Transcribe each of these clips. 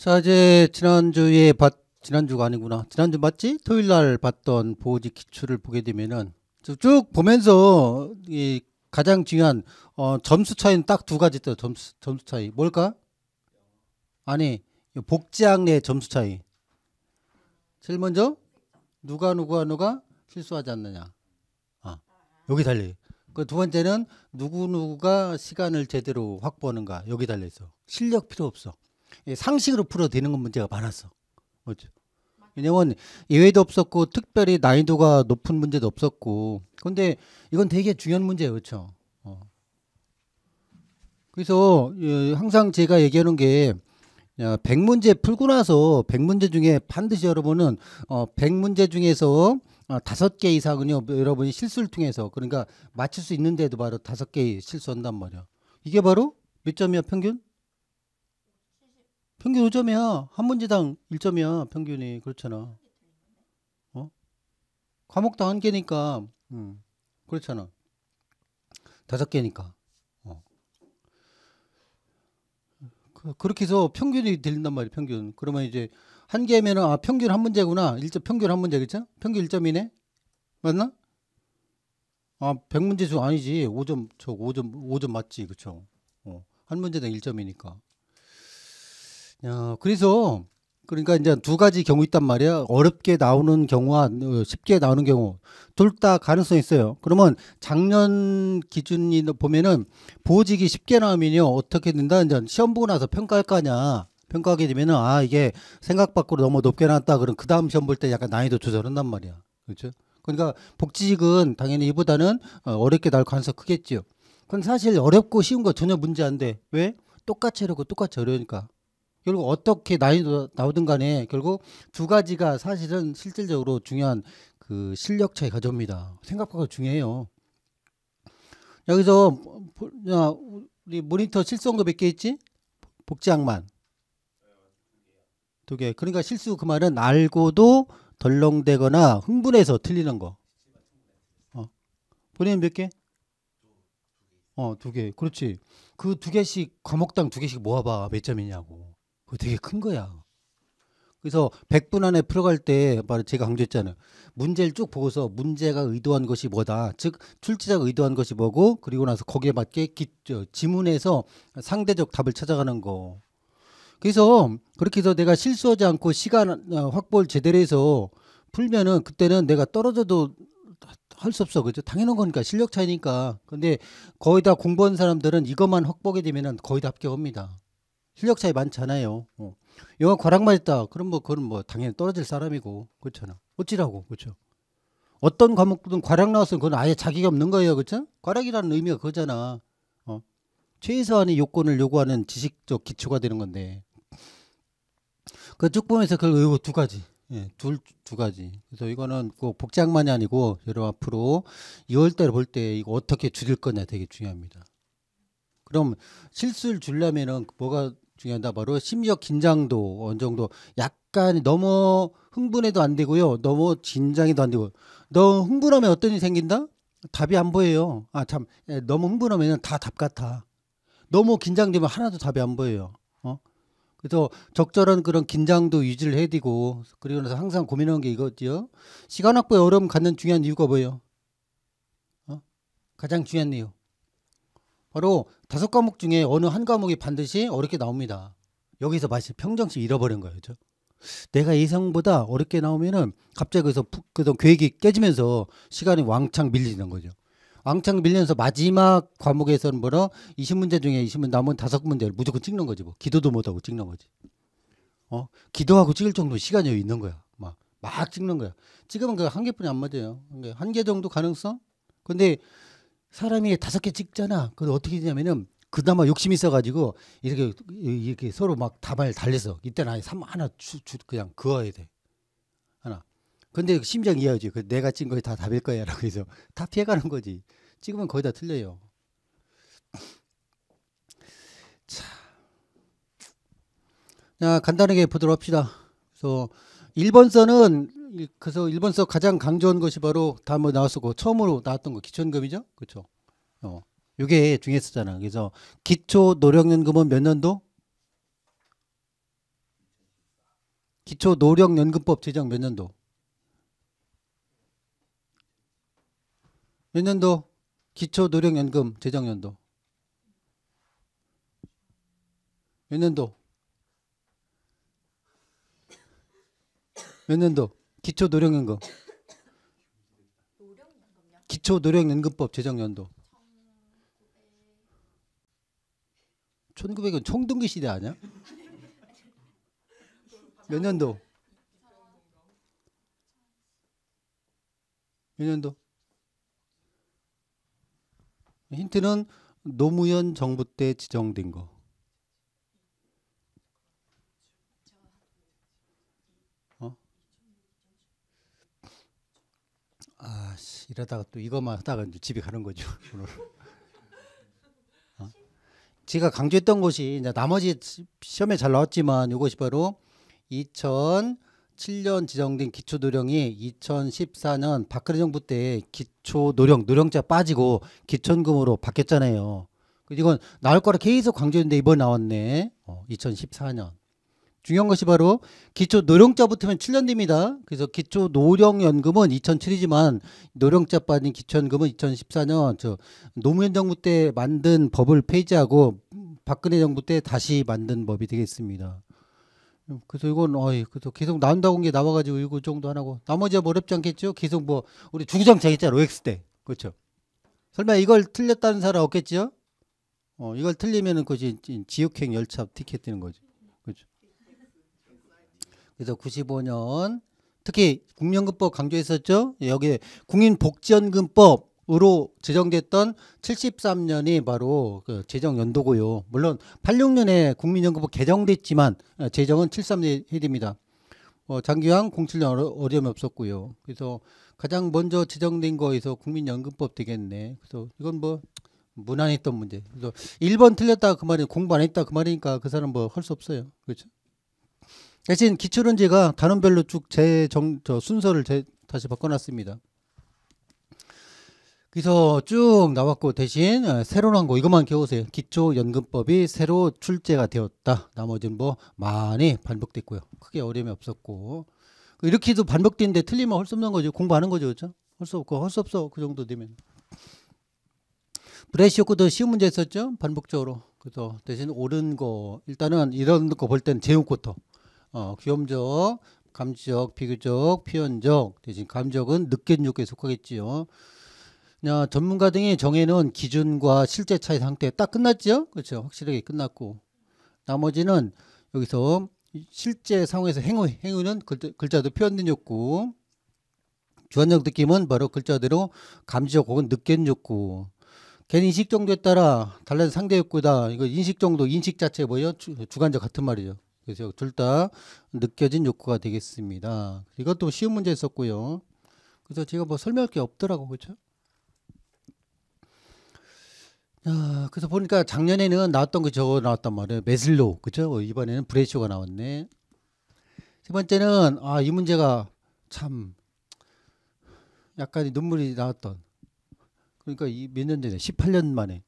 자, 이제 지난주에 봤, 지난주가 아니구나. 지난주 맞지? 토요일 날 봤던 보호지 기출을 보게 되면은 쭉 보면서 이 가장 중요한 어, 점수 차이는 딱 두 가지 있다. 점수, 점수 차이. 뭘까? 아니, 복지학 내 점수 차이. 제일 먼저 누가 누가 구 누가 실수하지 않느냐. 아, 여기 달려. 그두 번째는 누구 누구가 시간을 제대로 확보하는가. 여기 달려 있어. 실력 필요 없어. 예, 상식으로 풀어도 되는 건 문제가 많았어. 그죠 왜냐면 예외도 없었고 특별히 난이도가 높은 문제도 없었고 근데 이건 되게 중요한 문제예요 그렇죠 어. 그래서 예, 항상 제가 얘기하는 게 야, 100문제 풀고 나서 100문제 중에 반드시 여러분은 어, 100문제 중에서 어, 다섯 개 이상은요 여러분이 실수를 통해서 그러니까 맞출 수 있는데도 바로 다섯 개 실수한단 말이야 이게 바로 몇 점이야 평균? 평균 5점이야. 한 문제당 1점이야. 평균이. 그렇잖아. 어? 과목당 한 개니까. 음. 그렇잖아. 다섯 개니까. 어. 그, 그 렇게 해서 평균이 된단 말이야. 평균. 그러면 이제 한 개면은 아, 평균 한 문제구나. 1점 평균 한 문제겠죠? 평균 1점이네. 맞나? 아, 100문제 수 아니지. 5점 저 5점 5점 맞지. 그렇죠? 어. 한 문제당 1점이니까. 어, 그래서 그러니까 이제 두 가지 경우 있단 말이야. 어렵게 나오는 경우와 쉽게 나오는 경우 둘 다 가능성이 있어요. 그러면 작년 기준이 보면은 보직이 쉽게 나오면요 어떻게 된다? 이제 시험 보고 나서 평가할 거냐? 평가하게 되면은 아 이게 생각 밖으로 너무 높게 나왔다. 그럼 그 다음 시험 볼 때 약간 난이도 조절한단 말이야. 그렇죠? 그러니까 복직은 당연히 이보다는 어, 어렵게 나올 가능성 이크겠죠 그건 사실 어렵고 쉬운 거 전혀 문제 안 돼. 왜? 똑같이 어렵고 똑같이 어려우니까. 결국 어떻게 나이도 나오든 간에 결국 두 가지가 사실은 실질적으로 중요한 그 실력 차이 가져옵니다. 생각보다 중요해요. 여기서 야, 우리 모니터 실수한 거 몇 개 있지? 복장만 두 개. 그러니까 실수 그 말은 알고도 덜렁대거나 흥분해서 틀리는 거. 어. 본인은 몇 개? 어, 두 개. 그렇지. 그 두 개씩 과목당 두 개씩 모아봐. 몇 점이냐고. 그거 되게 큰 거야. 그래서 100분 안에 풀어갈 때 제가 강조했잖아요. 문제를 쭉 보고서 문제가 의도한 것이 뭐다. 즉 출제자가 의도한 것이 뭐고 그리고 나서 거기에 맞게 기, 저, 지문에서 상대적 답을 찾아가는 거. 그래서 그렇게 해서 내가 실수하지 않고 시간 어, 확보를 제대로 해서 풀면은 그때는 내가 떨어져도 할 수 없어. 그죠? 당연한 거니까 실력 차이니까. 근데 거의 다 공부한 사람들은 이것만 확보하게 되면은 거의 다 합격합니다. 실력 차이 많잖아요. 어. 영화 과락만 했다. 그럼 뭐 그건 뭐 당연히 떨어질 사람이고 그렇잖아. 어찌라고 그렇죠. 어떤 과목든 과락 나왔으면 그건 아예 자기가 없는 거예요, 그렇죠? 과락이라는 의미가 그거잖아. 어. 최소한의 요건을 요구하는 지식적 기초가 되는 건데. 그 쭉 보면서 그 의고 두 가지. 예, 둘, 두 가지. 그래서 이거는 꼭 복장만이 아니고, 여러 앞으로 2월달 볼때 이거 어떻게 줄일 거냐 되게 중요합니다. 그럼 실수를 줄려면은 뭐가 중요하다 바로 심리적 긴장도 어느 정도 약간 너무 흥분해도 안 되고요. 너무 긴장해도 안 되고. 너무 흥분하면 어떤 일이 생긴다? 답이 안 보여요. 아 참, 예, 너무 흥분하면 다 답 같아. 너무 긴장되면 하나도 답이 안 보여요. 어? 그래서 적절한 그런 긴장도 유지를 해야되고 그리고 나서 항상 고민하는 게 이거지요. 시간 확보에 어려움 갖는 중요한 이유가 뭐예요? 어? 가장 중요한 이유. 바로 다섯 과목 중에 어느 한 과목이 반드시 어렵게 나옵니다. 여기서 마치 평정심 잃어버린 거죠. 예 내가 예상보다 어렵게 나오면은 갑자기 그래서 그동 계획이 깨지면서 시간이 왕창 밀리는 거죠. 왕창 밀려서 마지막 과목에서는 뭐라 2 0 문제 중에 2 0문 남은 다섯 문제를 무조건 찍는 거지 뭐 기도도 못하고 찍는 거지. 어 기도하고 찍을 정도 시간이 있는 거야. 막 막 찍는 거야. 지금은 그 한 개뿐이 안 맞아요. 그러니까 한개 정도 가능성? 근데 사람이 다섯 개 찍잖아. 그 어떻게 되냐면은 그나마 욕심이 있어가지고 이렇게 이렇게 서로 막 다발 달래서 이때는 아예 삼 하나 주, 주 그냥 그어야 돼 하나. 근데 심장 이어하지그 내가 찍은 거다 답일 거야라고 해서 다 피해가는 거지. 찍으면 거의 다 틀려요. 자, 자 간단하게 보도록 합시다. 그래서 1번 선은 그래서 일본서 가장 강조한 것이 바로 다음에 나왔었고 처음으로 나왔던 거 기초연금이죠, 그렇죠? 어, 이게 중요했었잖아. 그래서 기초 노령연금은 몇 년도? 기초 노령연금법 제정 몇 년도? 몇 년도? 기초 노령연금 제정 연도. 몇 년도? 몇 년도? 기초 노령연금. 기초 노령연금법 제정연도. 1900은 총등기 시대 아니야? 몇 년도? 몇 년도? 힌트는 노무현 정부 때 지정된 거. 아, 이러다가 또 이것만 하다가 이제 집에 가는 거죠. 오늘. 어? 제가 강조했던 것이 이제 나머지 시험에 잘 나왔지만 이것이 바로 2007년 지정된 기초 노령이 2014년 박근혜 정부 때 기초 노령 노령자 빠지고 기초금으로 바뀌었잖아요. 그 이건 나올 거라 계속 강조했는데 이번 나왔네. 어, 2014년. 중요한 것이 바로 기초 노령자 붙으면 7년됩니다 그래서 기초 노령연금은 2007이지만 노령자 빠진 기초연금은 2014년 저 노무현 정부 때 만든 법을 폐지하고 박근혜 정부 때 다시 만든 법이 되겠습니다. 그래서 이건 어이 그래서 계속 나온다고 한 게 나와가지고 이거 정도 하나고 나머지가 뭐 어렵지 않겠죠? 계속 뭐 우리 주구장창 했잖아 로엑스 때 그렇죠? 설마 이걸 틀렸다는 사람 없겠죠어 이걸 틀리면은 그것 지옥행 열차 티켓 되는 거죠. 그래서 95년 특히 국민연금법 강조했었죠. 여기 국민복지연금법으로 제정됐던 73년이 바로 그 제정 연도고요. 물론 86년에 국민연금법 개정됐지만 어, 제정은 73년 해입니다. 어, 장기왕 07년 어려움이 없었고요. 그래서 가장 먼저 제정된 거에서 국민연금법 되겠네. 그래서 이건 뭐 무난했던 문제. 그래서 1번 틀렸다 그 말이 공부 안 했다 그 말이니까 그 사람 뭐할 수 없어요. 그렇죠? 대신 기출문제가 단원별로 쭉 제 정 저 순서를 제, 다시 바꿔놨습니다. 그래서 쭉 나왔고 대신 어, 새로 운거 이것만 겨우세요 기초연금법이 새로 출제가 되었다. 나머지는 뭐 많이 반복됐고요. 크게 어려움이 없었고 그 이렇게 도 반복되는데 틀리면 할 수 없는 거죠. 공부하는 거죠. 그렇죠? 할 수 없고 할수 없어. 그 정도 되면. 브레시오크도 쉬운 문제 있었죠. 반복적으로. 그래서 대신 옳은 거 일단은 이런 거 볼 때는 제목부터 어, 귀염적, 감지적, 비교적, 표현적 대신 감적은 늦견육에 속하겠지요. 야, 어, 전문가 등이 정해놓은 기준과 실제 차이 상태 딱 끝났죠? 그렇죠. 확실하게 끝났고 나머지는 여기서 실제 상황에서 행위, 행위는 글자, 도 표현된 욕구, 주관적 느낌은 바로 글자대로 감지적 혹은 느낀 욕구, 개인 인식 정도에 따라 달라진 상대 욕구다. 이거 인식 정도, 인식 자체 뭐예요? 주, 주관적 같은 말이죠. 그래서 둘 다 느껴진 욕구가 되겠습니다. 이것도 쉬운 문제였었고요. 그래서 제가 뭐 설명할 게 없더라고 그죠 아, 그래서 보니까 작년에는 나왔던 게 저거 나왔단 말이에요. 메슬로 그죠 이번에는 브레쇼가 나왔네. 세 번째는 아이 문제가 참 약간 눈물이 나왔던 그러니까 이 몇 년 전에 18년 만에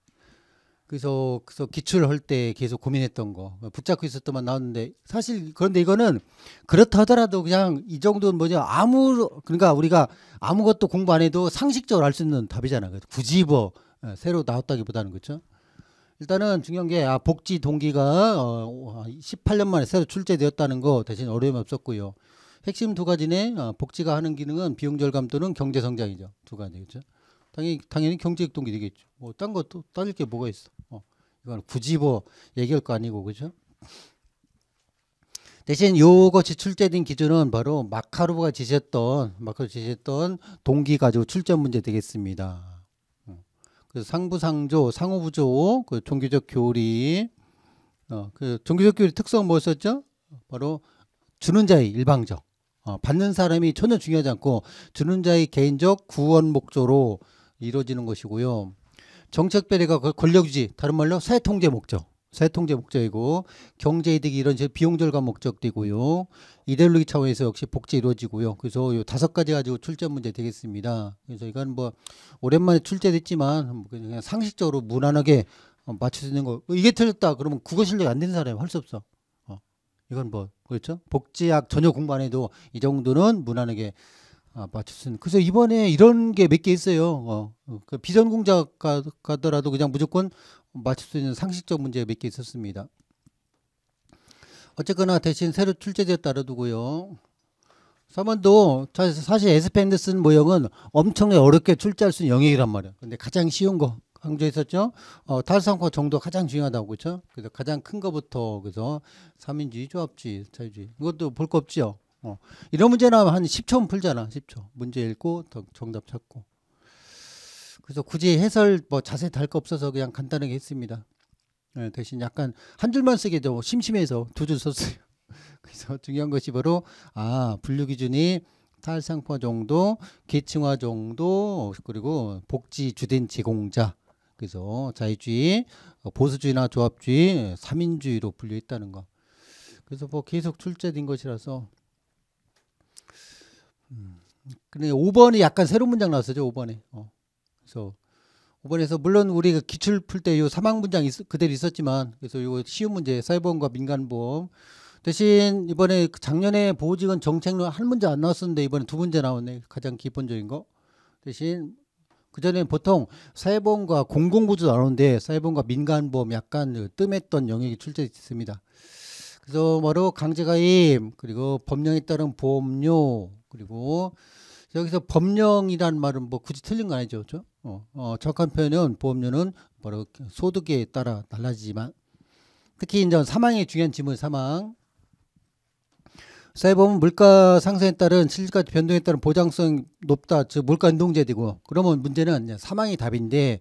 그래서 그래서 기출을 할 때 계속 고민했던 거 붙잡고 있었던 만 나왔는데 사실 그런데 이거는 그렇다 하더라도 그냥 이 정도는 뭐냐 아무 그러니까 우리가 아무것도 공부 안 해도 상식적으로 알 수 있는 답이잖아. 굳이 뭐 어, 새로 나왔다기보다는 그렇죠. 일단은 중요한 게 아, 복지 동기가 어, 18년 만에 새로 출제되었다는 거 대신 어려움이 없었고요. 핵심 두 가지는 어, 복지가 하는 기능은 비용 절감 또는 경제 성장이죠. 두 가지겠죠. 당연히 당연히 경제적 동이되겠죠뭐딴 것도 따질 게 뭐가 있어. 어, 이건 굳이 뭐 얘기할 거 아니고 그죠? 대신 요거 출제된 기준은 바로 마카로브가 지셨던 마카로 지셨던 동기 가지고 출제 문제 되겠습니다. 어, 그래서 상부상조, 상호부조, 그 종교적 교리, 어, 그 종교적 교리 특성 뭐였었죠? 바로 주는 자의 일방적, 어, 받는 사람이 전혀 중요하지 않고 주는 자의 개인적 구원 목조로 이루어지는 것이고요. 정책 배려가 권력유지, 다른 말로 사회 통제 목적, 사회 통제 목적이고 경제 이득 이런 이 비용 절감 목적이고요. 이데올로기 차원에서 역시 복지 이루어지고요. 그래서 요 다섯 가지 가지고 출제 문제 되겠습니다. 그래서 이건 뭐 오랜만에 출제됐지만 뭐 그냥 상식적으로 무난하게 어, 맞출 수 있는 거 뭐 이게 틀렸다 그러면 국어 실력 안 되는 사람이 할 수 없어. 어. 이건 뭐 그렇죠? 복지학 전혀 공부 안 해도 이 정도는 무난하게 아, 맞출 수는 그래서 이번에 이런 게 몇 개 있어요. 어, 어 그비전공자 가, 더라도 그냥 무조건 맞출 수 있는 상식적 문제 몇 개 있었습니다. 어쨌거나 대신 새로 출제됐다 그러고요. 3번도 사실 에스펜드 쓴 모형은 엄청나게 어렵게 출제할 수 있는 영역이란 말이에요. 근데 가장 쉬운 거 강조했었죠. 어, 탈상과 정도 가장 중요하다고 그렇죠. 그래서 가장 큰 거부터 그래서 삼인주의, 조합주의, 자유주의 이것도 볼거없죠 어. 이런 문제는 한 10초면 풀잖아. 10초. 문제 읽고 정답 찾고. 그래서 굳이 해설 뭐 자세히 달 거 없어서 그냥 간단하게 했습니다. 네, 대신 약간 한 줄만 쓰게 되고 심심해서 두 줄 썼어요. 그래서 중요한 것이 바로 아 분류 기준이 탈상포 정도, 계층화 정도, 그리고 복지 주된 제공자. 그래서 자유주의, 어, 보수주의나 조합주의, 삼인주의로 분류했다는 거. 그래서 뭐 계속 출제된 것이라서 음. 근데 5번이 약간 새로운 문장 나왔어요, 5번에. 어. 그래서 5번에서 물론 우리가 그 기출 풀 때 요 사망 문장 이 그대로 있었지만 그래서 요 쉬운 문제 사회보험과 민간보험 대신 이번에 그 작년에 보호직원 정책론 한 문제 안 나왔었는데 이번에 두 문제 나왔네 가장 기본적인 거 대신 그 전에 보통 사회보험과 공공보조 나오는데 사회보험과 민간보험 약간 그 뜸했던 영역이 출제됐습니다. 그래서 바로 강제가입 그리고 법령에 따른 보험료 그리고 여기서 법령이란 말은 뭐 굳이 틀린 거 아니죠, 그렇죠? 어, 어, 정확한 표현은 보험료는 뭐라 소득에 따라 달라지지만 특히 이제 사망의 중요한 지문 사망. 사회보험은 물가 상승에 따른 실질가치 변동에 따른 보장성 높다, 즉 물가 연동제되고 그러면 문제는 사망이 답인데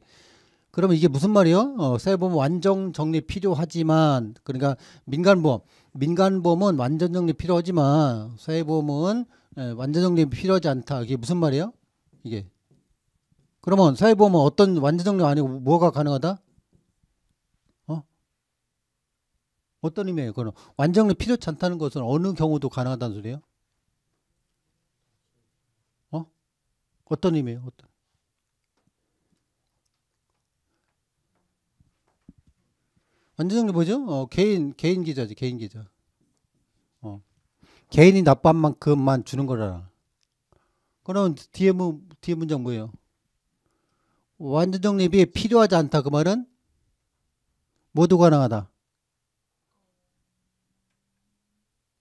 그러면 이게 무슨 말이요? 어, 사회보험 완전 정리 필요하지만 그러니까 민간보험 민간보험은 완전 정리 필요하지만 사회보험은 예, 완전정립 필요하지 않다. 이게 무슨 말이에요? 이게. 그러면 사회보험은 어떤 완전정립 아니고 뭐가 가능하다? 어? 어떤 의미예요? 그럼 완전정립 필요치 않다는 것은 어느 경우도 가능하다는 소리예요? 어? 어떤 의미예요? 어떤? 완전정립 뭐죠? 어, 개인 개인 기자지 개인 기자. 개인이 납부한 만큼만 주는 거라. 그럼 뒤에, 문, 뒤에 문장 뭐예요? 완전 적립이 필요하지 않다. 그 말은 모두 가능하다.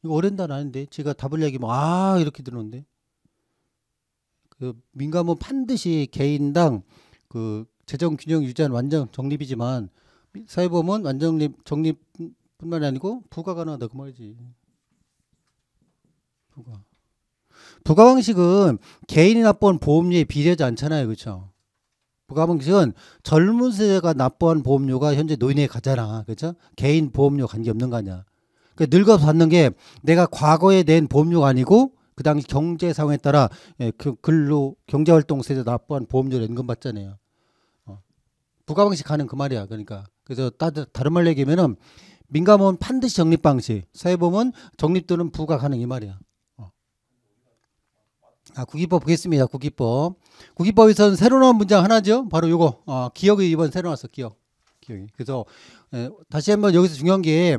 이거 어려운 단어 아닌데 제가 답을 얘기하면 뭐, 아 이렇게 들었는데 그 민감은 반드시 개인당 그 재정 균형 유지한 완전 적립이지만 사회보험은 완전 적립, 적립뿐만이 아니고 부가 가능하다 그 말이지. 부가. 부가 방식은 개인이 납부한 보험료에 비례하지 않잖아요. 그렇죠? 부가 방식은 젊은 세대가 납부한 보험료가 현재 노인에 가잖아. 그렇죠? 개인 보험료 관계없는 거 아니야. 그러니까 늙어서 받는 게 내가 과거에 낸 보험료가 아니고 그 당시 경제 상황에 따라 예, 그 근로 경제 활동 세대 납부한 보험료를 낸건 맞잖아요. 어. 부가 방식 하는 그 말이야. 그러니까 그래서 따, 다른 말로 얘기하면은 민감은 반드시 적립 방식, 사회보험은 적립 또는 부가 가능 이 말이야. 아, 국기법 보겠습니다. 국기법. 국기법에서는 새로 나온 문장 하나죠. 바로 요거. 어, 기억이 이번 새로 나왔어. 기억. 기억이. 그래서 에, 예, 다시 한번 여기서 중요한 게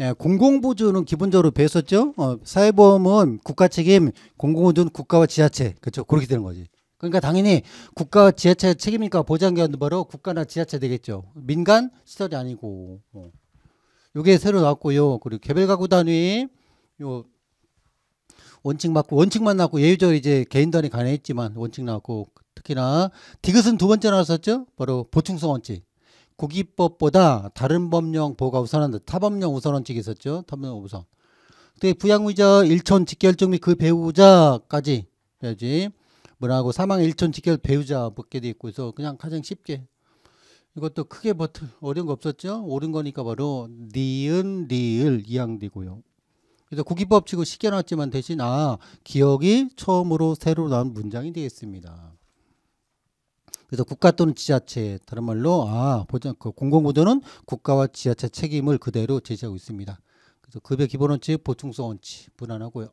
예, 공공보조는 기본적으로 배웠었죠. 어, 사회보험은 국가 책임, 공공보조는 국가와 지자체. 그렇죠. 그렇게 되는 거지. 그러니까 당연히 국가 지자체 책임이니까 보장기관도 바로 국가나 지자체 되겠죠. 민간 시설이 아니고. 어. 요게 새로 나왔고요. 그리고 개별 가구 단위 요 원칙 맞고 원칙만 나고 예외적으로 이제 개인단위 가능했지만 원칙 나고 특히나 디귿은 두 번째 나왔었죠. 바로 보충성 원칙. 고기법보다 다른 법령 보호가 우선한다. 타법령 우선 원칙이 있었죠. 타법령 우선. 그때 부양의자 일촌 직결정 및그 배우자까지 해야지. 뭐라고 사망 일촌 직결 배우자 붙게 돼 있고 해서 그냥 가장 쉽게 이것도 크게 버튼 어려운 거 없었죠. 옳은 거니까 바로 니은 리을 이항되고요. 그래서 국기법 치고 쉽게 나왔지만 대신 아 기억이 처음으로 새로 나온 문장이 되겠습니다. 그래서 국가 또는 지자체 다른 말로 아 보장 그 공공구조는 국가와 지자체 책임을 그대로 제시하고 있습니다. 그래서 급여 기본 원칙 보충성 원칙 무난하고요.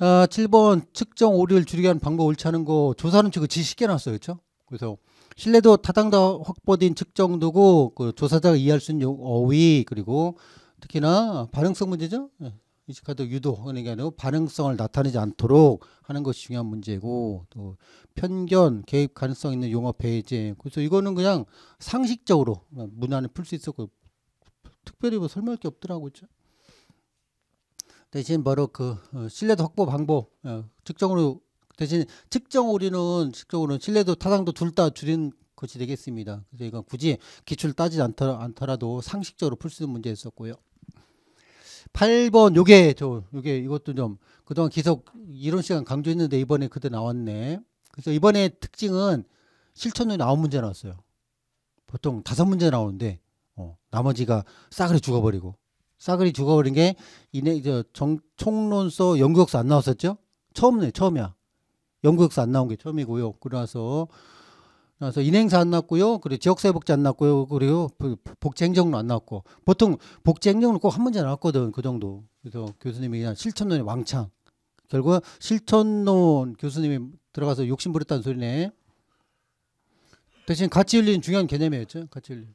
아, 7번 측정 오류를 줄이게 하는 방법 옳지 않은 거 조사는 지금 지식해 놨어요. 그렇죠? 그래서 신뢰도 타당도 확보된 측정도고 그 조사자가 이해할 수 있는 어휘 그리고 특히나 반응성 문제죠. 예. 이식카드 유도 그러니까 반응성을 나타내지 않도록 하는 것이 중요한 문제고 또 편견 개입 가능성 있는 용어 배제 그래서 이거는 그냥 상식적으로 문안에 풀수 있었고 특별히 뭐 설명할 게 없더라고요. 대신 바로 그 어, 신뢰도 확보 방법 어, 측정으로 대신 측정 우리는 측정으로는 신뢰도 타당도 둘 다 줄인 것이 되겠습니다. 그래서 이건 굳이 기출 따지지 않더라도 상식적으로 풀 수 있는 문제였었고요. 8번 요게 저 요게 이것도 좀 그동안 계속 이런 시간 강조했는데 이번에 그때 나왔네. 그래서 이번에 특징은 실천으로 나온 문제 나왔어요. 보통 다섯 문제 나오는데 어, 나머지가 싸그리 죽어버리고 싸그리 죽어버린 게 이내 저 정, 총론서 연구역서 안 나왔었죠? 처음에 처음이야. 연구역서 안 나온 게 처음이고요. 그나서 그래서 인행사 안 났고요. 그리고 지역사회복지 안 났고요. 그리고 복지행정로 안 났고 보통 복지행정로 꼭한 문제 나왔거든 그 정도. 그래서 교수님이 그냥 실천론이 왕창. 결국 실천론 교수님이 들어가서 욕심 부렸다는 소리네. 대신 가치 윤리는 중요한 개념이었죠. 가치 윤리.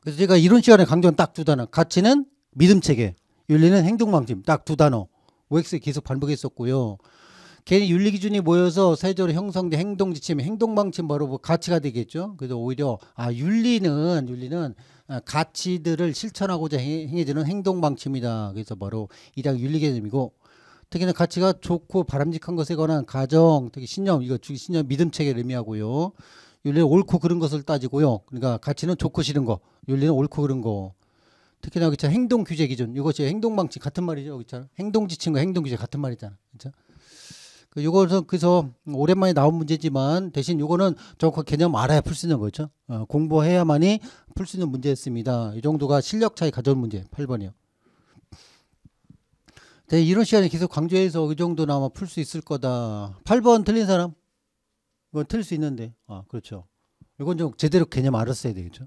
그래서 제가 이론 시간에 강조한 딱 두 단어. 가치는 믿음 체계, 윤리는 행동 방침. 딱 두 단어. OX 계속 반복했었고요. 개인 윤리 기준이 모여서 사회적으로 형성된 행동 지침, 행동 방침 바로 뭐 가치가 되겠죠. 그래서 오히려 아 윤리는 윤리는 아, 가치들을 실천하고자 행해지는 행동 방침이다. 그래서 바로 이당 윤리 개념이고 특히나 가치가 좋고 바람직한 것에 관한 가정, 특히 신념, 이거 신념 믿음 체계를 의미하고요. 윤리는 옳고 그른 것을 따지고요. 그러니까 가치는 좋고 싫은 거, 윤리는 옳고 그른 거. 특히나 그쵸 행동 규제 기준, 이것이 행동 방침 같은 말이죠. 그쵸 행동 지침과 행동 규제 같은 말이잖아. 그쵸 그 요거는 그래서 오랜만에 나온 문제지만 대신 요거는 정확한 개념 알아야 풀 수 있는 거죠. 어, 공부해야만이 풀 수 있는 문제였습니다. 이 정도가 실력 차이 가져온 문제 8번이요. 네, 이런 시간에 계속 강조해서 이 그 정도는 아마 풀 수 있을 거다. 8번 틀린 사람? 이건 틀릴 수 있는데. 아, 그렇죠. 이건 좀 제대로 개념 알았어야 되겠죠.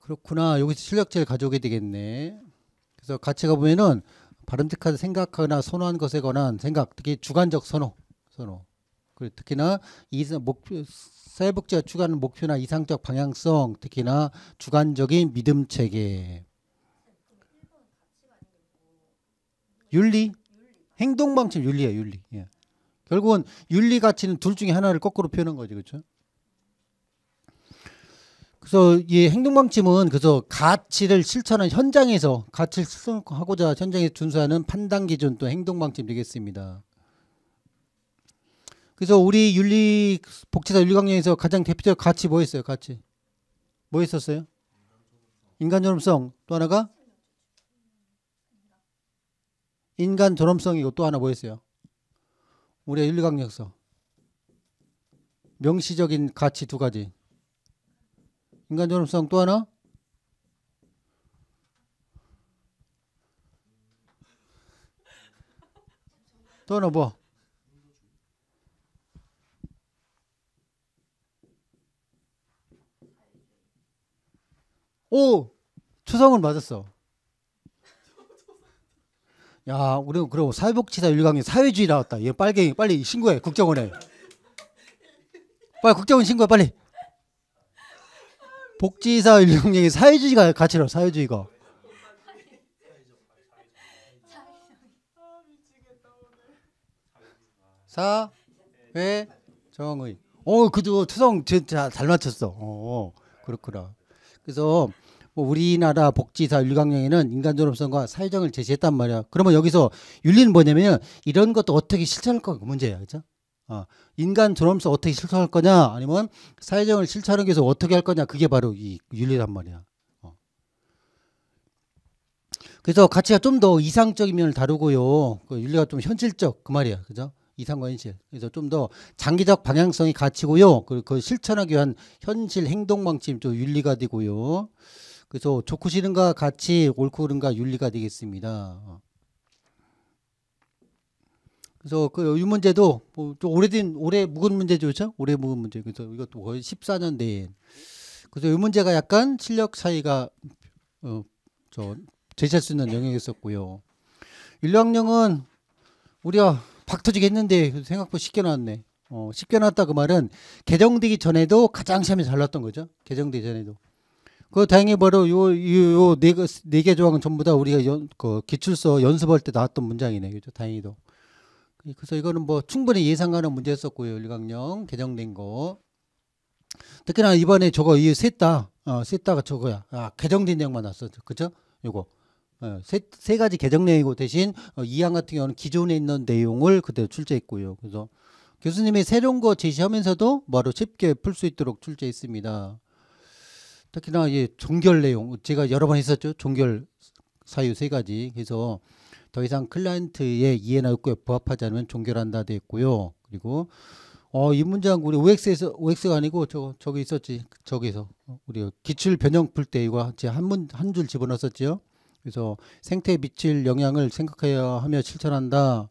그렇구나. 여기서 실력 차이를 가져오게 되겠네. 그래서 같이 가보면은 바람직한 생각하거나 선호한 것에 관한 생각, 특히 주관적 선호, 선호. 그리고 특히나 이상 목표 사회복지가 추구하는 목표나 이상적 방향성, 특히나 주관적인 믿음 체계. 윤리, 행동 방침 윤리야 윤리. 예. 결국은 윤리 가치는 둘 중에 하나를 거꾸로 표현한 거지, 그렇죠? 그래서 이 행동방침은 그래서 가치를 실천한 현장에서 가치를 실천하고자 현장에 준수하는 판단 기준 또 행동방침 되겠습니다. 그래서 우리 윤리 복지사 윤리 강령에서 가장 대표적 가치 뭐였어요? 가치 뭐 있었어요? 뭐 인간 존엄성 또 하나가 인간 존엄성이고 또 하나 뭐였어요? 우리의 윤리 강령서 명시적인 가치 두 가지. 인간 존엄성 또 하나? 또 하나 뭐? 오! 초성은 맞았어. 야, 우리 그리고 사회복지사 1강의 사회주의 나왔다. 얘 빨갱이 빨리 신고해 국정원에. 빨리 국정원 신고해 빨리. 복지사 일용량이 사회주의가 가치로 사회주의가 사회 정의 어 그도 투성 진짜 잘 맞췄어 어, 어 그렇구나 그래서 뭐 우리나라 복지사 율강령에는 인간존엄성과 사회정을 제시했단 말이야 그러면 여기서 윤리는 뭐냐면 이런 것도 어떻게 실천할 거가 문제야 그죠 어, 인간 존럼성 어떻게 실천할 거냐 아니면 사회정을 실천하기 위해서 어떻게 할 거냐 그게 바로 이 윤리란 말이야. 어. 그래서 가치가 좀 더 이상적인 면을 다루고요. 그 윤리가 좀 현실적 그 말이야. 그죠? 이상과 현실. 그래서 좀 더 장기적 방향성이 가치고요. 그리고 그 실천하기 위한 현실 행동 방침 좀 윤리가 되고요. 그래서 좋고 싫은가 같이 옳고 그른가 윤리가 되겠습니다. 어. 그래서 그이 문제도 뭐좀 오래된 오래 묵은 문제죠, 그렇죠? 오래 묵은 문제. 그래서 이것도 거의 14년 된. 그래서 이 문제가 약간 실력 차이가 어, 저 제시할 수 있는 영역이었었고요. 인류학령은 우리가 박터지겠는데 생각보다 쉽게 나왔네. 어, 쉽게 나왔다 그 말은 개정되기 전에도 가장 시험이 잘 나왔던 거죠. 개정되기 전에도. 그 다행히 바로 요요네개네개 네 조항은 전부 다 우리가 연, 그 기출서 연습할 때 나왔던 문장이네, 그죠? 다행히도. 예, 그래서 이거는 뭐 충분히 예상가는 문제였었고요. 일강령 개정된 거. 특히나 이번에 저거 이 셋다 어, 셋다가 저거야. 아, 개정된 내용만 왔어. 그죠? 요거. 어, 세, 세 가지 개정 내용이고 대신 어, 이항 같은 경우는 기존에 있는 내용을 그대로 출제했고요. 그래서 교수님이 새로운 거 제시하면서도 바로 쉽게 풀 수 있도록 출제했습니다. 특히나 이 종결 내용 제가 여러 번 했었죠. 종결 사유 세 가지. 그래서 더 이상 클라이언트의 이해나 욕구에 부합하지 않으면 종결한다 돼 있고요. 그리고 어, 이 문장 우리 OX에서 OX가 아니고 저 저기 있었지. 저기서 어, 우리 기출 변형 풀때 이거 제한문 한 줄 집어넣었었지요. 그래서 생태에 미칠 영향을 생각해야 하며 실천한다.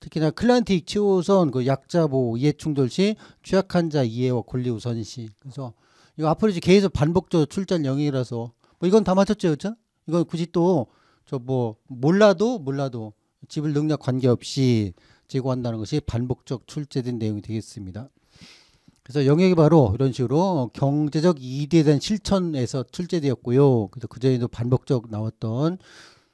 특히나 클라이언트 익치 우선 그 약자 보호 이해 충돌 시 취약한 자 이해와 권리 우선시 그래서 이거 앞으로 이제 계속 반복적 출전 영역이라서 뭐 이건 다 맞췄죠 그죠 이건 굳이 또 저뭐 몰라도 몰라도 지불 능력 관계없이 제고한다는 것이 반복적 출제된 내용이 되겠습니다. 그래서 영역이 바로 이런 식으로 경제적 이익에 대한 실천에서 출제되었고요. 그래서 그전에도 반복적 나왔던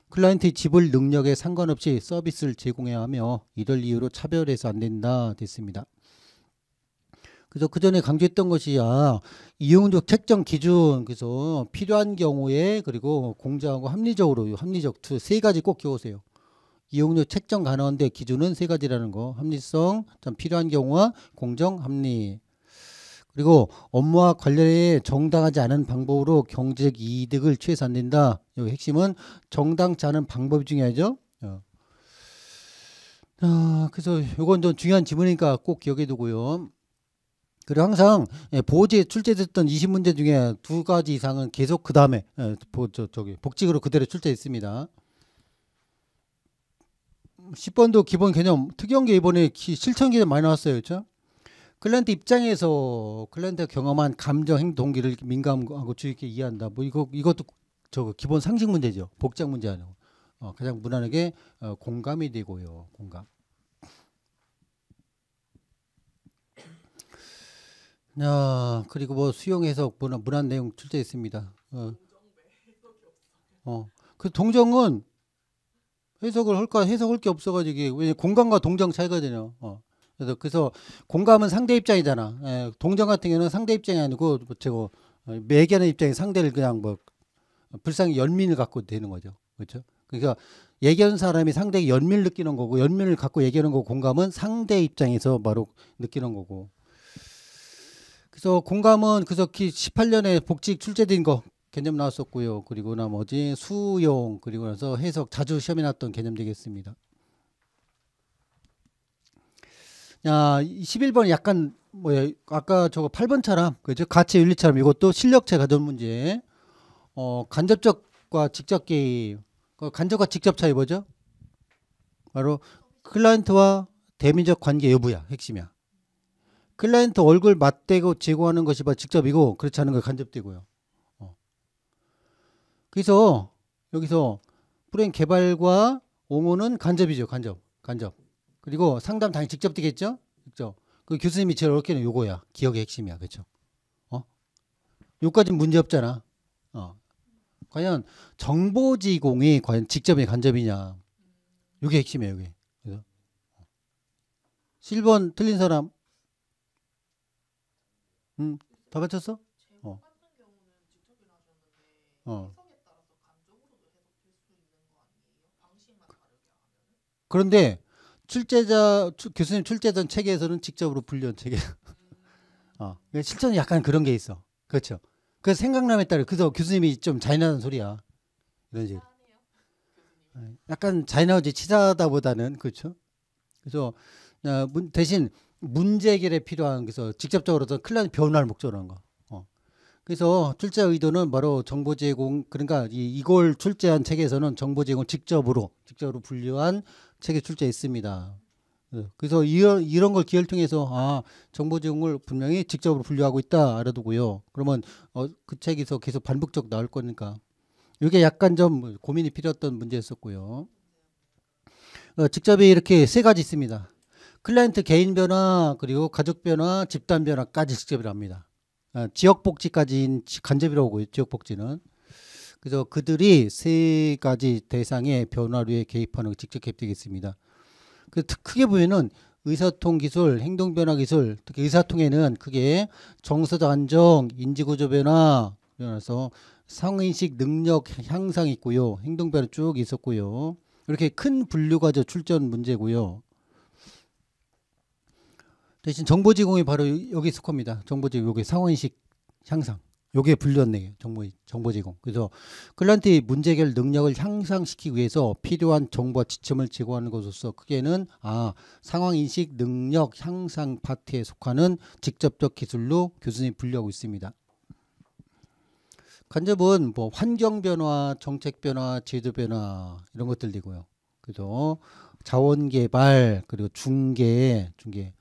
클라이언트의 지불 능력에 상관없이 서비스를 제공해야 하며 이들 이유로 차별해서 안 된다 됐습니다. 그래서 그 전에 강조했던 것이야 아, 이용적 책정 기준 그래서 필요한 경우에 그리고 공정하고 합리적으로 합리적 두 세 가지 꼭기억세요 이용료 책정 가능한데 기준은 세 가지라는 거 합리성, 참 필요한 경우와 공정, 합리 그리고 업무와 관련해 정당하지 않은 방법으로 경제적 이득을 취해산된다. 여기 핵심은 정당치 않은 방법이 중요하죠. 어. 아, 그래서 이건 좀 중요한 질문이니까꼭 기억해 두고요. 그리고 항상 예, 보호제 출제됐던 20문제 중에 두 가지 이상은 계속 그 다음에 예, 저, 저기 복직으로 그대로 출제했습니다. 10번도 기본 개념 특이한 게 이번에 실천 개념 많이 나왔어요. 그렇죠? 클라이언트 입장에서 클라이언트 경험한 감정 행 동기를 민감하고 주의 깊게 이해한다. 뭐 이거 이것도 저 기본 상식 문제죠. 복장 문제 아니고 어, 가장 무난하게 어, 공감이 되고요. 공감. 야, 아, 그리고 뭐 수용 해석 문화 문안 내용 출제 있습니다. 어. 어. 그 동정은 해석을 할까 해석할 게 없어가지고 왜 공감과 동정 차이가 되냐. 어. 그래서 그래서 공감은 상대 입장이잖아. 예, 동정 같은 경우는 상대 입장이 아니고 제고 뭐 매개하는 입장이 상대를 그냥 뭐 불쌍히 연민을 갖고 되는 거죠. 그렇죠? 그러니까 얘기하는 사람이 상대에 연민을 느끼는 거고 연민을 갖고 얘기하는 거고 공감은 상대 입장에서 바로 느끼는 거고 그래서 공감은 그래서 18년에 복직 출제된 거 개념 나왔었고요. 그리고 나머지 수용 그리고 나서 해석 자주 시험에 나왔던 개념 되겠습니다. 야, 11번 약간 뭐야 아까 저거 8번처럼 그죠? 가치 윤리처럼 이것도 실력체 가전 문제. 어, 간접적과 직접 계입 그 간접과 직접 차이 뭐죠? 바로 클라이언트와 대민적 관계 여부야 핵심이야. 클라이언트 얼굴 맞대고 제고하는 것이 바로 직접이고 그렇지 않은 건 간접되고요. 어. 그래서 여기서 프레임 개발과 옹호는 간접이죠. 간접. 간접. 그리고 상담 당연히 직접 되겠죠? 직접. 그 교수님이 제일 어렵게는 요거야. 기억의 핵심이야. 그렇죠? 어? 요까진 문제 없잖아. 어. 과연 정보지공이 과연 직접이 간접이냐. 요게 핵심이에요, 요게. 그래서 7번 어. 틀린 사람 음, 다 갖췄어? 네, 어. 어. 그 그런데 출제자 추, 교수님 출제전 책에서는 직접으로 불리한 책에 음. 어, 그러니까 실전은 약간 그런 게 있어. 그렇죠. 그 생각남에 따라 그래서 교수님이 좀잔인하 소리야. 이런 식 어. 약간 잔인하고 치사하다보다는 그렇죠. 그래서 어, 대신 문제 해결에 필요한 그래서 직접적으로 어떤 클라이언트 변화를 목적으로 한 거. 어. 그래서 출제 의도는 바로 정보 제공 그러니까 이, 이걸 출제한 책에서는 정보 제공 직접으로 직접으로 분류한 책에 출제했습니다. 예. 그래서 이런, 이런 걸 기회를 통해서 아 정보 제공을 분명히 직접으로 분류하고 있다 알아두고요. 그러면 어, 그 책에서 계속 반복적 나올 거니까 이게 약간 좀 고민이 필요했던 문제였었고요. 어, 직접에 이렇게 세 가지 있습니다. 클라이언트 개인 변화 그리고 가족 변화, 집단 변화까지 직접이라 합니다. 아, 지역 복지까지는 간접이라고 보고요. 지역 복지는. 그래서 그들이 세 가지 대상의 변화류에 개입하는 직접 개입되겠습니다. 그 크게 보면은 의사통 기술, 행동 변화 기술, 특히 의사통에는 크게 정서적 안정, 인지구조 변화, 그래서 성인식 능력 향상 있고요, 행동 변화 쭉 있었고요. 이렇게 큰 분류가 저 출전 문제고요. 대신 정보지공이 바로 여기 스코입니다. 정보지공 여기 상원식 향상. 요게 분류네요 정보, 정보지공. 그래서 클란트의 문제 결 능력을 향상시키기 위해서 필요한 정보 지침을 제공하는 것으로서 크게는 아, 상황인식 능력 향상 파트에 속하는 직접적 기술로 교수님 분류하고 있습니다. 간접은 뭐 환경 변화, 정책 변화, 제도 변화 이런 것들이고요. 그래서 자원 개발 그리고 중개, 중개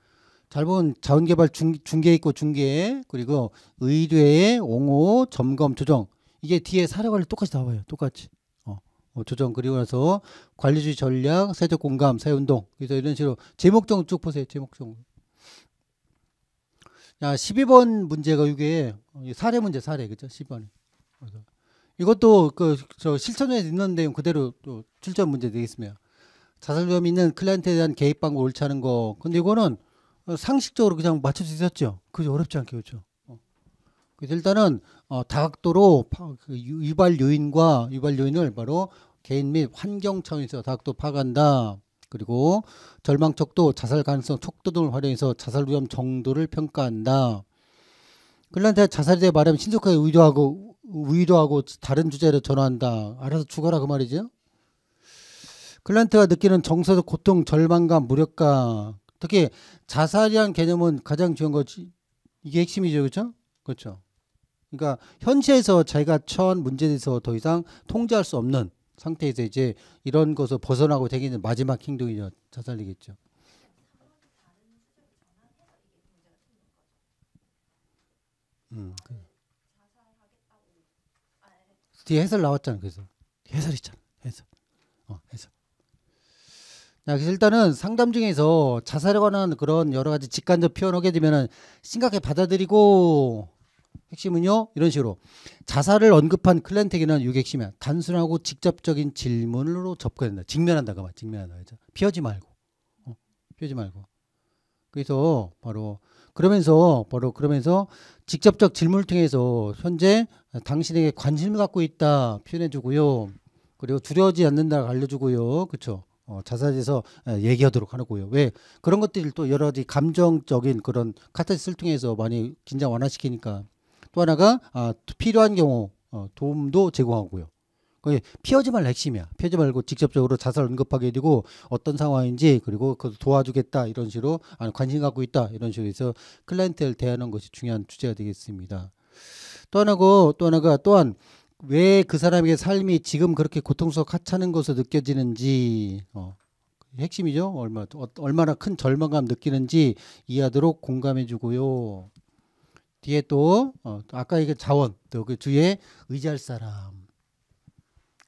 짧은 자원개발 중, 중개 있고 중개 그리고 의뢰 옹호 점검 조정 이게 뒤에 사례관리 똑같이 나와요 똑같이 어, 어, 조정 그리고 나서 관리주의 전략 사회적 공감 사회운동 그래서 이런 식으로 제목정 쭉 보세요 제목정 야 12번 문제가 이게 사례 문제 사례 그죠 10번에 이것도 그 저 실천에 있는 내용 그대로 또 출전 문제 되겠습니다 자살점이 있는 클라이언트에 대한 개입 방법 옳지 않은 거 근데 이거는 어, 상식적으로 그냥 맞출 수 있었죠. 그게 어렵지 않게 그렇죠. 어. 그래서 일단은 어, 다각도로 파, 그 유발 요인과 유발 요인을 바로 개인 및 환경 차원에서 다각도 파간다. 그리고 절망 적도 자살 가능성, 속도 등을 활용해서 자살 위험 정도를 평가한다. 클라이언 자살에 대해 말하면 신속하게 의도하고 의도하고 다른 주제로 전환한다. 알아서 죽어라 그 말이죠. 클란이트가 느끼는 정서적 고통, 절망감, 무력감, 특히 자살이란 개념은 가장 중요한 거지. 이게 핵심이죠, 그렇죠? 그렇죠. 그러니까 현실에서 자기가 처한 문제에 서더 이상 통제할 수 없는 상태에서 이제 이런 것을 벗어나고 되기는 마지막 행동이죠. 자살이겠죠. 음. 그. 뒤에 해설 나왔잖아. 그래서 해설 있잖아. 해설. 어, 해설. 그래서 일단은 상담 중에서 자살에 관한 그런 여러 가지 직관적 표현하게 을 되면은 심각하게 받아들이고 핵심은요 이런 식으로 자살을 언급한 클렌텍이는 요게 핵심이야 단순하고 직접적인 질문으로 접근된다 직면한다 그말 직면한다 그죠 피하지 말고 어, 피하지 말고 그래서 바로 그러면서 바로 그러면서 직접적 질문을 통해서 현재 당신에게 관심을 갖고 있다 표현해 주고요 그리고 두려워지 않는다 알려주고요 그쵸 어, 자사지에서 얘기하도록 하고요. 왜 그런 것들이 또 여러 가지 감정적인 그런 카타르시스를 통해서 많이 긴장 완화시키니까 또 하나가 아, 필요한 경우 어, 도움도 제공하고요. 그게 피하지 말 핵심이야. 피하지 말고 직접적으로 자살 언급하게 되고 어떤 상황인지 그리고 그 도와주겠다 이런 식으로 아니, 관심 갖고 있다 이런 식으로 해서 클라이언트를 대하는 것이 중요한 주제가 되겠습니다. 또 하나고 또 하나가 또한 왜그 사람에게 삶이 지금 그렇게 고통스럽고 하찮은 것으로 느껴지는지 어, 핵심이죠. 얼마 어, 얼마나 큰 절망감 느끼는지 이해하도록 공감해주고요. 뒤에 또 어, 아까 얘기한 자원 또그 뒤에 의지할 사람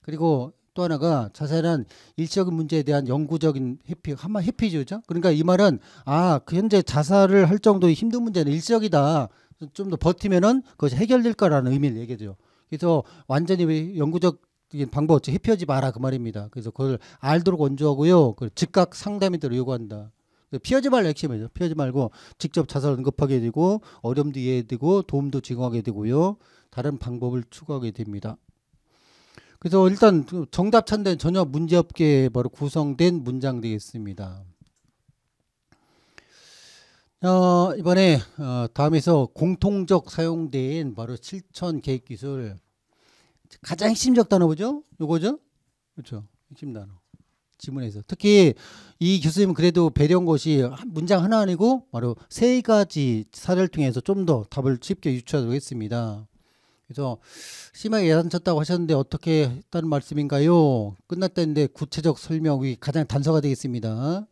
그리고 또 하나가 자세한 일적인 문제에 대한 영구적인 회피 한마 회피죠 그러니까 이 말은 아 그 현재 자살을 할 정도의 힘든 문제는 일적이다. 좀 더 버티면은 그것이 해결될 거라는 의미를 얘기해요. 줘 그래서 완전히 영구적 방법 없이 회피하지 마라 그 말입니다. 그래서 그걸 알도록 원조하고요. 그 즉각 상담이들 요구한다. 피하지 말라 핵심이죠. 피하지 말고 직접 자살 언급하게 되고 어려움도 이해해 되고 도움도 제공하게 되고요. 다른 방법을 추구하게 됩니다. 그래서 일단 그 정답 찾는 전혀 문제없게 바로 구성된 문장 되겠습니다. 어, 이번에 어, 다음에서 공통적 사용된 바로 실천 계획 기술 가장 핵심적 단어죠. 요거죠. 그렇죠. 핵심 단어. 지문에서 특히 이교수님 그래도 배려한 것이 문장 하나 아니고 바로 세 가지 사례를 통해서 좀 더 답을 쉽게 유추하도록 했습니다. 그래서 심하게 예산 쳤다고 하셨는데 어떻게 했다는 말씀인가요? 끝났다는데 구체적 설명이 가장 단서가 되겠습니다.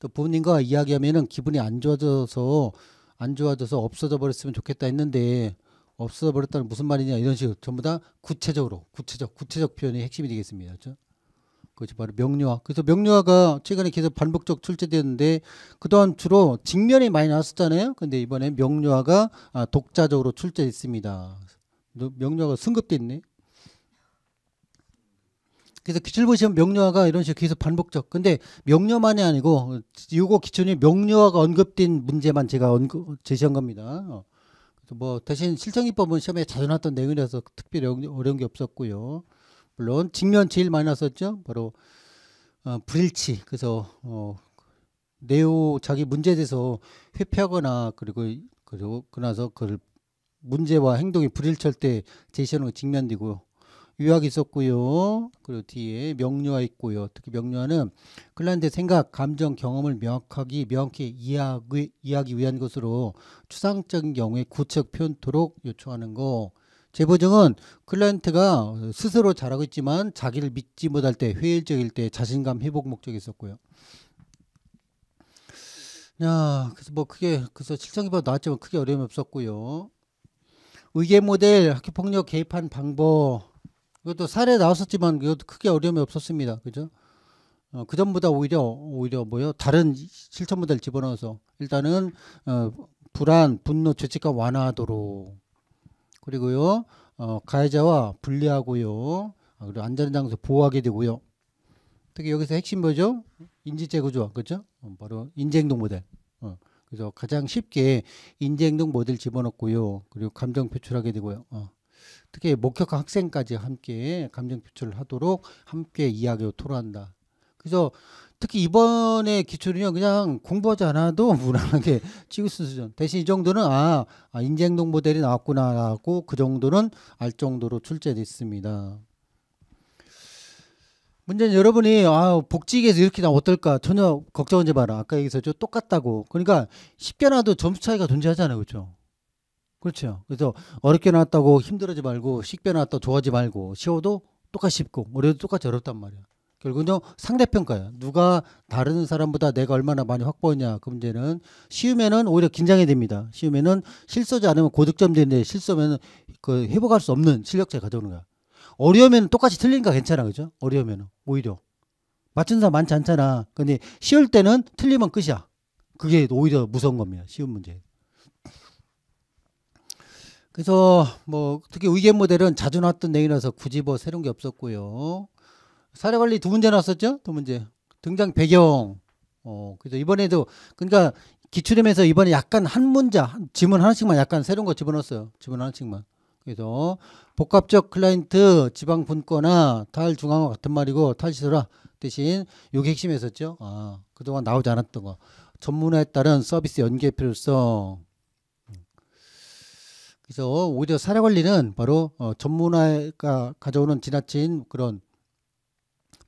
또 부모님과 이야기하면은 기분이 안 좋아져서 안 좋아져서 없어져 버렸으면 좋겠다 했는데 없어져 버렸다는 무슨 말이냐 이런 식으로 전부 다 구체적으로 구체적 구체적 표현이 핵심이 되겠습니다. 그렇죠? 그것이 바로 명료화. 그래서 명료화가 최근에 계속 반복적 출제되는데 었 그동안 주로 직면이 많이 나왔었잖아요. 근데 이번에 명료화가 아, 독자적으로 출제됐습니다. 명료화가 승급됐네. 그래서 기출부 시험 명료화가 이런 식으로 계속 반복적. 근데 명료만이 아니고 요거 기준이 명료화가 언급된 문제만 제가 언급, 제시한 겁니다. 어. 그래서 뭐 대신 실정입법은 시험에 자주 나왔던 내용이라서 특별히 어려운 게 없었고요. 물론 직면 제일 많이 나왔었죠. 바로 어, 불일치. 그래서 어, 내용 자기 문제에 대해서 회피하거나 그리고 그리고 그나서 그 문제와 행동이 불일치할 때 제시하는 건 직면되고 유학 있었고요. 그리고 뒤에 명료화 있고요. 특히 명료화는 클라이언트의 생각, 감정, 경험을 명확하게 명확히 이해하기, 이해하기 위한 것으로 추상적인 경우에 구체적 표현토록 요청하는 거. 재보증은 클라이언트가 스스로 잘하고 있지만 자기를 믿지 못할 때, 회의적일 때 자신감 회복 목적이 있었고요. 야, 그래서 뭐 크게 그래서 실전기법 뭐 나왔지만 크게 어려움이 없었고요. 의계 모델 학교 폭력 개입한 방법 이것도 사례 나왔었지만 그것도 크게 어려움이 없었습니다. 그죠? 어, 그 전보다 오히려 오히려 뭐요? 다른 실천 모델 집어넣어서 일단은 어, 불안, 분노, 죄책감 완화하도록 그리고요 어, 가해자와 분리하고요 아, 그리고 안전 장소 보호하게 되고요. 특히 여기서 핵심 뭐죠? 인지재 구조 그죠? 어, 바로 인지행동 모델. 어, 그래서 가장 쉽게 인지행동 모델 집어넣고요. 그리고 감정 표출하게 되고요. 어. 특히 목격한 학생까지 함께 감정 표출을 하도록 함께 이야기를토로한다 그래서 특히 이번에 기출은요 그냥 공부하지 않아도 무난하게 찍을 수준 대신 이 정도는 아, 아 인재동 모델이 나왔구나라고 그 정도는 알 정도로 출제됐습니다. 문제는 여러분이 아복지에서 이렇게 나 어떨까 전혀 걱정하지 마라 아까 얘기했었죠 똑같다고 그러니까 쉽게나도 점수 차이가 존재하잖아요 그렇죠 그렇죠. 그래서 어렵게 나왔다고 힘들어지 말고 쉽게 나왔다 좋아하지 말고 쉬어도 똑같이 쉽고 어려도 똑같이 어렵단 말이야. 결국은 상대평가야. 누가 다른 사람보다 내가 얼마나 많이 확보했냐. 그 문제는 쉬우면은 오히려 긴장이 됩니다. 쉬우면은 실수지 하 않으면 고득점 되는데 실수면은 하그 회복할 수 없는 실력자 가져오는 거야. 어려우면 똑같이 틀린가 괜찮아. 그죠? 어려우면 오히려. 맞춘 사람 많지 않잖아. 근데 쉬울 때는 틀리면 끝이야. 그게 오히려 무서운 겁니다. 쉬운 문제. 그래서 뭐 특히 의견 모델은 자주 나왔던 내용이라서 굳이 뭐 새로운 게 없었고요. 사례 관리 두 문제 나왔었죠? 두 문제. 등장 배경. 어, 그래서 이번에도 그러니까 기출임에서 이번에 약간 한 문자 지문 하나씩만 약간 새로운 거 집어넣었어요. 지문 하나씩만. 그래서 복합적 클라이언트 지방 분과나 탈 중앙화 같은 말이고 탈시설화 대신 요게 핵심이었었죠. 아, 그동안 나오지 않았던 거. 전문화에 따른 서비스 연계 필요성. 그래서 오히려 사례 관리는 바로 어, 전문화가 가져오는 지나친 그런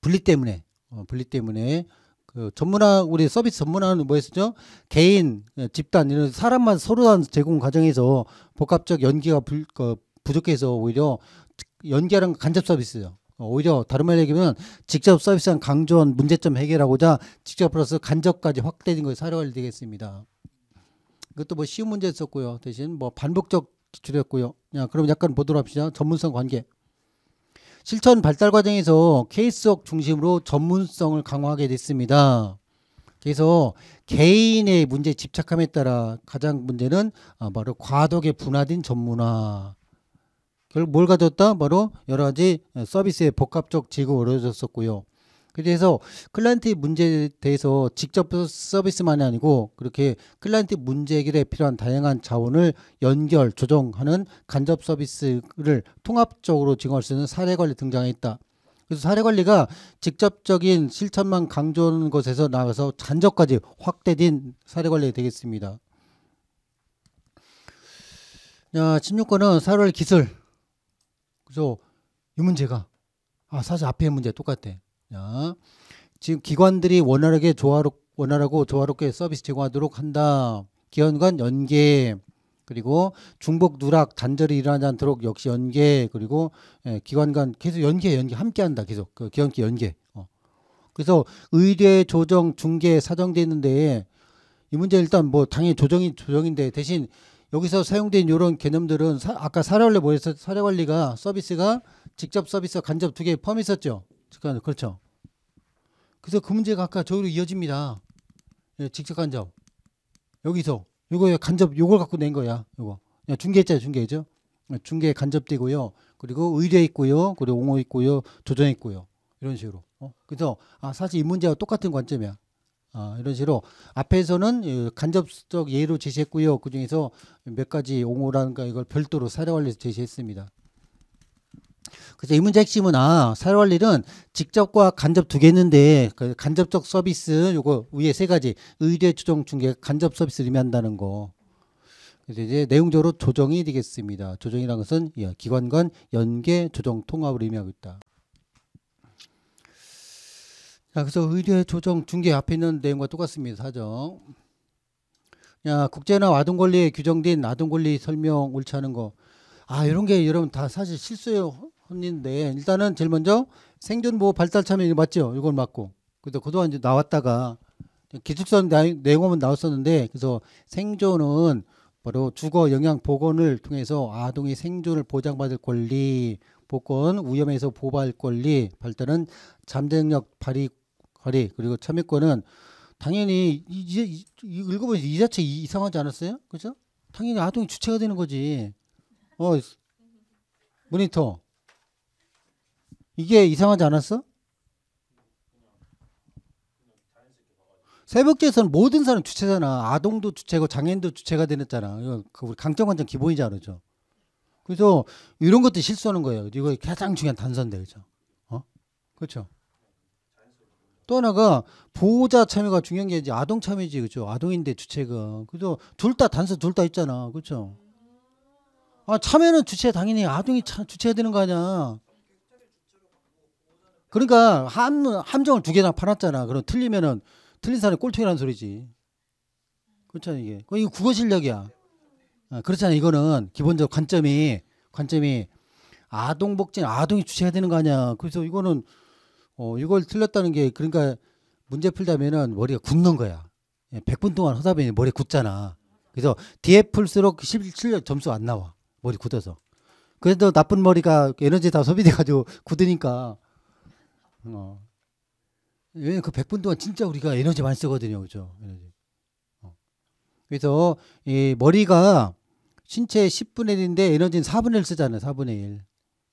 분리 때문에 어, 분리 때문에 그 전문화 우리 서비스 전문화는 뭐였었죠? 개인, 예, 집단 이런 사람만 서로 간 제공 과정에서 복합적 연기가 불, 그, 부족해서 오히려 연기하는 간접 서비스요. 어, 오히려 다른 말로 얘기하면 직접 서비스한 강조한 문제점 해결하고자 직접 플러스 간접까지 확대된 것이 사례가 되겠습니다. 그것도뭐 쉬운 문제였었고요. 대신 뭐 반복적 드렸고요. 야, 그럼 약간 보도록 합시다. 전문성 관계. 실천 발달 과정에서 케이스업 중심으로 전문성을 강화하게 됐습니다. 그래서 개인의 문제 집착함에 따라 가장 문제는 아, 바로 과도하게 분화된 전문화. 결국 뭘 가졌다? 바로 여러 가지 서비스의 복합적 질구가 어려졌었고요 그래서 클라이언트의 문제에 대해서 직접 서비스만이 아니고 그렇게 클라이언트 문제 해결에 필요한 다양한 자원을 연결, 조정하는 간접 서비스를 통합적으로 지원할 수 있는 사례 관리 등장했다. 그래서 사례 관리가 직접적인 실천만 강조하는 것에서 나가서 잔적까지 확대된 사례 관리 되겠습니다. 자, 16권은 사례 기술. 그래서 이 문제가 아 사실 앞에 문제 똑같대. 자, 지금 기관들이 원활하게 조화롭 원활하고 조화롭게 서비스 제공하도록 한다. 기관간 연계 그리고 중복 누락 단절이 일어나지 않도록 역시 연계 그리고 예, 기관간 계속 연계 연계 함께한다 계속 그기관끼 연계. 어. 그래서 의뢰 조정 중개 사정돼 있는데 이 문제 일단 뭐 당연히 조정이 조정인데 대신 여기서 사용된 이런 개념들은 사, 아까 사례관리 뭐에서 사례관리가 서비스가 직접 서비스 간접 두개 포함했었죠. 직간 그렇죠. 그래서 그 문제가 아까 저기로 이어집니다. 예, 직접 간접 여기서 요거 간접 요걸 갖고 낸 거야. 요거 중개했 중개죠. 중개 간접되고요. 그리고 의뢰 있고요. 그리고 옹호 있고요. 조정 있고요. 이런 식으로. 어? 그래서 아 사실 이 문제와 똑같은 관점이야. 아, 이런 식으로 앞에서는 간접적 예로 제시했고요. 그 중에서 몇 가지 옹호라든가 이걸 별도로 사례 관리에서 제시했습니다. 그래서 이 문제 핵심은 아, 사월일은 직접과 간접 두 개 있는데 그 간접적 서비스 요거 위에 세 가지 의뢰 조정 중개 간접 서비스를 의미한다는 거. 그래서 이제 내용적으로 조정이 되겠습니다. 조정이라는 것은 예, 기관 간 연계 조정 통합을 의미하고 있다. 자, 그래서 의뢰 조정 중개 앞에 있는 내용과 똑같습니다. 사정. 야, 국제나 아동 권리에 규정된 아동 권리 설명 옳지 않은 거. 아, 이런 게 여러분 다 사실 실수예요. 혼인데 일단은 제일 먼저 생존 보호 발달 참여 이 맞죠? 이걸 맞고 근데 그동안 이제 나왔다가 기숙사 내용은 나왔었는데 그래서 생존은 바로 주거 영양 보건을 통해서 아동의 생존을 보장받을 권리, 보건 위험에서 보호할 권리, 발달은 잠재력 발휘 거리 그리고 참여권은 당연히 이제 읽어보니이 자체 이상하지 않았어요? 그죠? 당연히 아동이 주체가 되는 거지. 어 모니터 이게 이상하지 않았어? 새벽제에서는 모든 사람 주체잖아. 아동도 주체고 장애인도 주체가 되었잖아. 이거 그 우리 강점관점 기본이지 않죠. 그래서 이런 것도 실수하는 거예요. 이거 가장 중요한 단서인데 그죠? 어? 그렇죠. 또 하나가 보호자 참여가 중요한 게 이제 아동 참여지 그죠? 아동인데 주체가 그래서 둘 다 단서 둘 다 있잖아. 그렇죠? 아 참여는 주체 당연히 아동이 참 주체가 되는 거 아니야. 그러니까 한 함정을 두 개나 팔았잖아. 그럼 틀리면은 틀린 사람이 꼴통이라는 소리지. 그렇잖아 이게. 이거 국어 실력이야. 아, 그렇잖아 이거는 기본적 관점이 관점이 아동 복지 아동이 주체가 되는 거 아니야. 그래서 이거는 어, 이걸 틀렸다는 게 그러니까 문제 풀다면은 머리가 굳는 거야. 예, 100분 동안 하다 보니 머리 굳잖아. 그래서 뒤에 풀수록 1 7년 점수 안 나와. 머리 굳어서. 그래도 나쁜 머리가 에너지 다 소비돼가지고 굳으니까 어. 왜냐면 그 100분 동안 진짜 우리가 에너지 많이 쓰거든요. 그죠? 에너지. 어. 그래서 이 머리가 신체의 10분의 1인데 에너지는 4분의 1 쓰잖아요. 4분의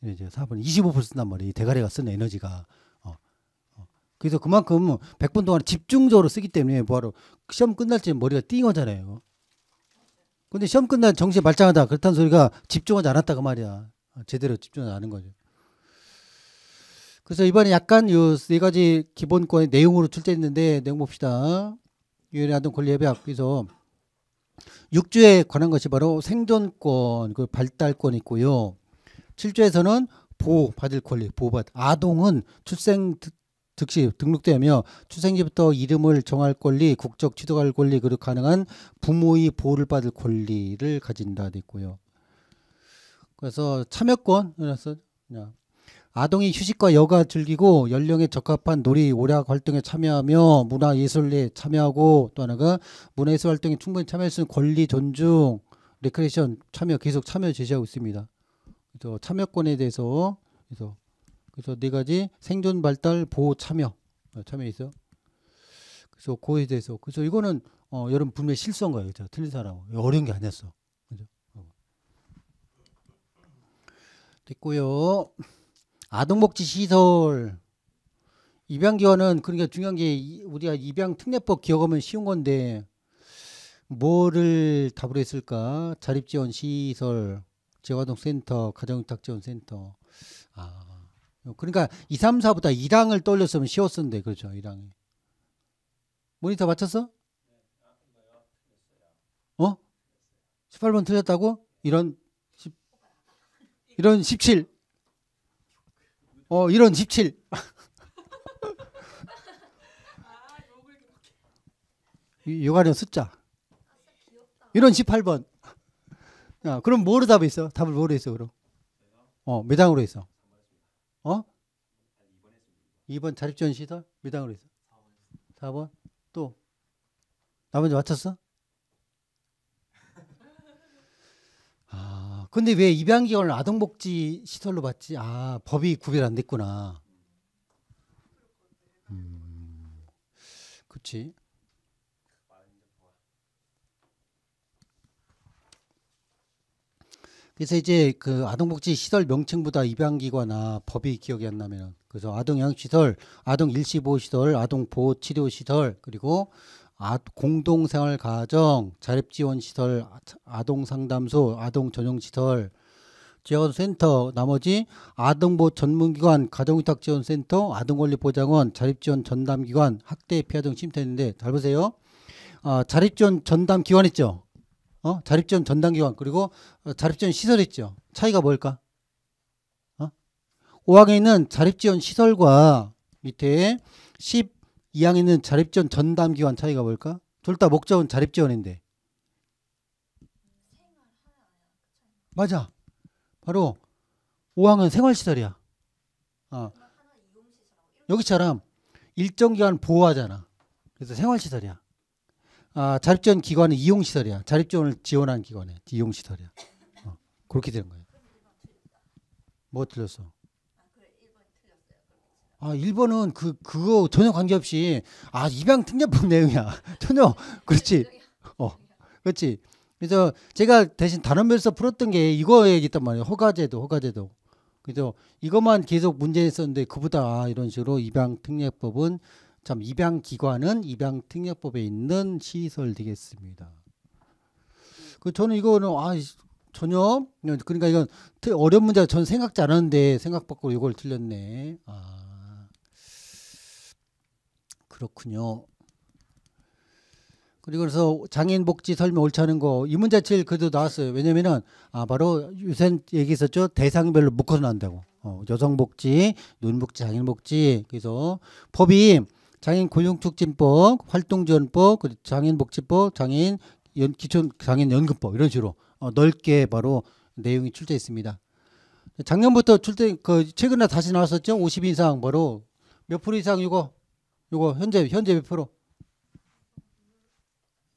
1. 이제 4분 25% 쓴단 말이 대가리가 쓰는 에너지가. 어. 어. 그래서 그만큼 100분 동안 집중적으로 쓰기 때문에 뭐하 시험 끝날 때 머리가 띵하잖아요. 근데 시험 끝난 정신 발장하다 그렇다는 소리가 집중하지 않았다 그 말이야. 어, 제대로 집중하지 않은 거죠. 그래서 이번에 약간 요세 가지 기본권의 내용으로 출제했는데 내용 봅시다. 유일한 아동 권리 협약 그래서 6조에 관한 것이 바로 생존권, 그 발달권 있고요. 7조에서는 보호받을 권리, 보호받. 아동은 출생 즉시 등록되며 출생시부터 이름을 정할 권리, 국적 취득할 권리, 그리고 가능한 부모의 보호를 받을 권리를 가진다 됐고요. 그래서 참여권 그래서 그냥 아동이 휴식과 여가 즐기고 연령에 적합한 놀이 오락 활동에 참여하며 문화 예술에 참여하고 또 하나가 문화 예술 활동에 충분히 참여할 수 있는 권리 존중 레크레이션 참여 계속 참여 제시하고 있습니다. 그래서 참여권에 대해서 그래서 그래서 네 가지 생존 발달 보호 참여 어, 참여 있어. 그래서 그에 대해서 그래서 이거는 어, 여러분 분명히 실수한 거예요, 그죠? 틀린 사람 어려운 게 아니었어, 그죠? 어. 됐고요. 아동복지 시설 입양 기원은 그러니까 중요한 게 우리가 입양 특례법 기억하면 쉬운 건데 뭐를 답으로 했을까? 자립 지원 시설, 재활동 센터, 가정위탁 지원 센터. 아. 그러니까 2, 3, 4보다 1항을 떨렸으면 쉬웠었는데 그렇죠. 1항이 모니터 맞췄어? 어? 18번 틀렸다고? 이런 10, 이런 17어 이런 집칠. 요가련 숫자. 이런 18번. 야, 그럼 뭐로 답이있어 답을 뭐로 했어, 그럼? 어, 매당으로 했어. 어? 2번 자립지원 시설? 매당으로 했어. 4번? 또? 나머지 맞췄어? 근데 왜 입양 기관을 아동복지 시설로 봤지? 아, 법이 구별 안 됐구나. 음, 그렇지. 그래서 이제 그 아동복지 시설 명칭보다 입양기관이나 아, 법이 기억이 안 나면 그래서 아동양육시설, 아동일시보호시설, 아동보호치료시설 그리고 아, 공동생활 가정, 자립지원시설, 아동상담소, 아동전용시설, 지원센터, 나머지 아동보호 전문기관, 가정위탁지원센터, 아동권리보장원, 자립지원 전담기관, 학대 피하등 심사했는데 잘 보세요. 어, 자립지원 전담기관 있죠. 어? 자립지원 전담기관 그리고 자립지원 시설 있죠. 차이가 뭘까? 어? 5학에 있는 자립지원 시설과 밑에 10 이항에는 자립지원 전담 기관 차이가 뭘까? 둘 다 목적은 자립지원인데. 맞아. 바로 5항은 생활시설이야. 어. 여기처럼 일정 기간 보호하잖아. 그래서 생활시설이야. 아, 자립지원 기관은 이용시설이야. 자립지원을 지원하 기관에 이용시설이야. 어. 그렇게 되는 거야. 뭐 틀렸어? 아, 일본은 그, 그거 전혀 관계없이, 아, 입양 특례법 내용이야. 전혀, 그렇지. 어, 그렇지. 그래서 제가 대신 다른 면에서 풀었던 게 이거 얘기했단 말이에요. 허가제도, 허가제도. 그래서 이것만 계속 문제 있었는데 그보다 이런 식으로 입양 특례법은 참 입양 기관은 입양 특례법에 있는 시설 되겠습니다. 그 저는 이거는 아 전혀 그러니까 이건 어려운 문제가 전 생각지 않았는데 생각 밖으로 이걸 틀렸네. 아. 그렇군요. 그리고 그래서 장애인 복지 설명 옳지 않은 거이 문제 제일 그래도 나왔어요. 왜냐면은 아 바로 요새 얘기 있었죠. 대상별로 묶어서 난다고. 어, 여성 복지, 노 복지, 장애인 복지. 그래서 법이 장애인 고용촉진법, 활동지원법, 장애인 복지법, 장애인 연, 기초 장애인 연금법 이런 식으로 어, 넓게 바로 내용이 출제 있습니다. 작년부터 출제 그 최근에 다시 나왔었죠. 50 이상 바로 몇 프로 이상 이거 요거 현재 현재 몇 프로?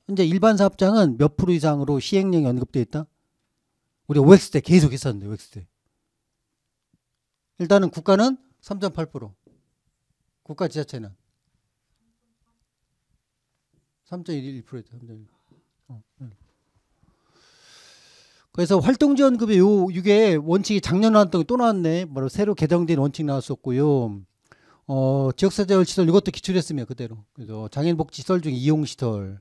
현재 일반 사업장은 몇 프로 이상으로 시행령이 언급되어 있다? 우리 OX 때 계속 했었는데 OX 때. 일단은 국가는 3.8% 국가 지자체는 3.11%였죠. 3.1. 어, 네. 그래서 활동 지원급이 요 이게 원칙이 작년 나왔던 게또 나왔네. 바로 새로 개정된 원칙 나왔었고요. 어, 지역사회자 시설 이것도 기출했으며 그대로. 그래서 장애인복지 시설 중 이용 시설.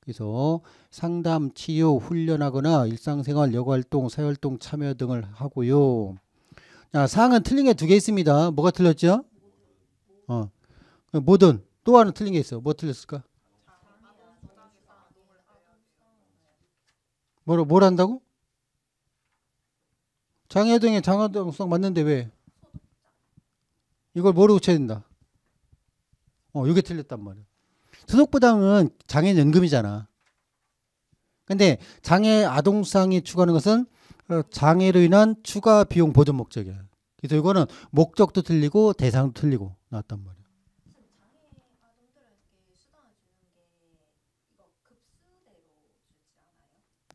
그래서 상담, 치유, 훈련하거나 일상생활, 여가활동, 사회활동 참여 등을 하고요. 자, 사항은 틀린 게 두 개 있습니다. 뭐가 틀렸죠? 어. 뭐든 또 하나 틀린 게 있어요. 뭐 틀렸을까? 뭘, 뭘 한다고? 장애동에 장애동성 맞는데 왜? 이걸 뭐로 고쳐야 된다? 어, 이게 틀렸단 말이야. 소득부담은 장애 연금이잖아. 근데 장애 아동상이 추구하는 것은 어, 장애로 인한 추가 비용 보전 목적이야. 그래서 이거는 목적도 틀리고 대상도 틀리고 나왔단 말이야.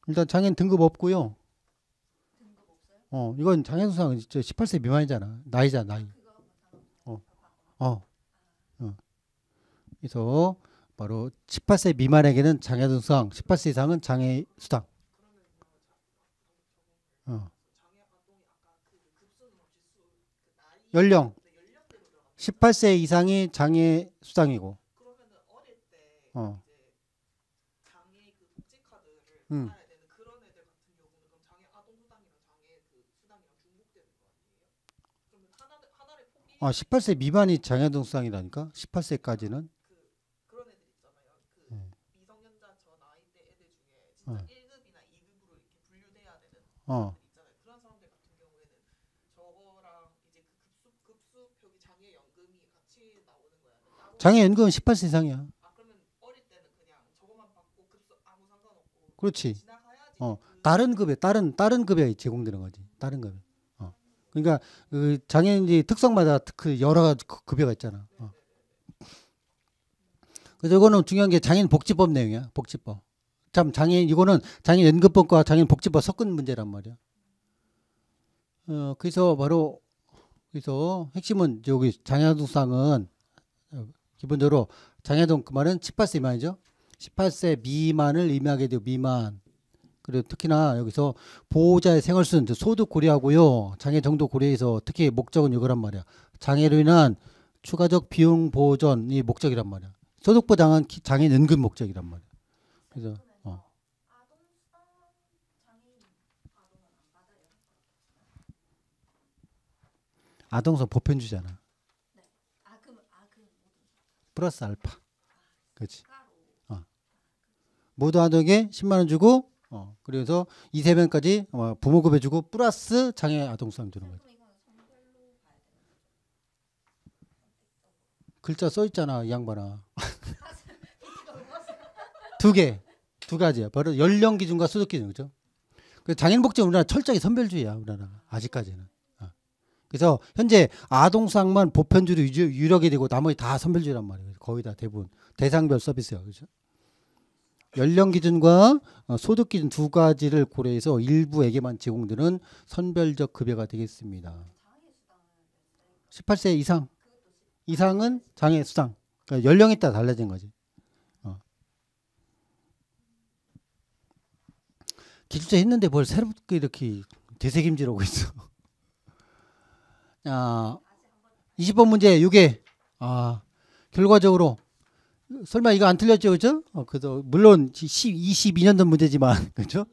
일단 장애 등급 없고요. 등급 어, 이건 장애 수상 진짜 18세 미만이잖아. 나이잖아, 나이. 어, 어. 그래서 바로 18세 미만에게는 장애든 수당, 18세 이상은 장애 수당. 어. 연령. 18세 이상이 어. 장애 수당이고. 그 어. 음. 아, 18세 미만이 장애동성이라니까? 18세까지는? 그, 런 애들 있잖아요. 그 네. 미성년자 저 나이대 애들 중에 진짜 네. 1급이나 2급으로 이렇게 분류돼야 되는 어. 있잖아요. 그런 사람들 같은 경우에는 저거랑 이제 그 급수 급수표기 장애 연금이 같이 나오는 거야. 장애 연금은 18세 이상이야. 아, 그러면 어릴 때는 그냥 저거만 받고 급수 아무 상관없고. 그렇지. 어, 그 다른 급에 다른 다른 급에 제공되는 거지. 다른 급에. 그러니까 그 장애인지 특성마다 그 여러 가지 급여가 있잖아. 어. 그래서 이거는 중요한 게 장애인 복지법 내용이야. 복지법. 참 장애인 이거는 장애인 연금법과 장애인 복지법 섞은 문제란 말이야. 어 그래서 바로 그래서 핵심은 여기 장애아동상은 기본적으로 장애동 그 말은 18세 미만이죠. 18세 미만을 의미하게 되고 미만 그리고 특히나 여기서 보호자의 생활수준 소득 고려하고요. 장애 정도 고려해서 특히 목적은 이거란 말이야. 장애로 인한 추가적 비용 보전이 목적이란 말이야. 소득 보장은 장애인 금 목적이란 말이야. 그래서 어. 아동성 보편주잖아. 플러스 알파. 그렇지. 어. 모두 아동에 10만 원 주고 어, 그래서 이 세 명까지 어, 부모급 해주고 플러스 장애 아동 수당 주는 거죠. 글자 써 있잖아, 양반아. 두 개, 두 가지야. 바로 연령 기준과 소득 기준 그죠? 그 장애복지 우리나라 철저히 선별주의야, 우리나라 아직까지는. 어. 그래서 현재 아동 수당만 보편주로 유력이 되고 나머지 다 선별주의란 말이에요. 거의 다 대부분 대상별 서비스야, 그죠? 연령 기준과 어, 소득 기준 두 가지를 고려해서 일부에게만 제공되는 선별적 급여가 되겠습니다. 18세 이상 이상은 장애 수당. 그러니까 연령에 따라 달라진 거지. 어. 기술자 했는데 뭘 새롭게 이렇게 되새김질 하고 있어. 아, 20번 문제 이게 아, 결과적으로 설마 이거 안 틀렸죠, 그죠? 어, 그래서 물론 10, 22년 전 문제지만 그죠?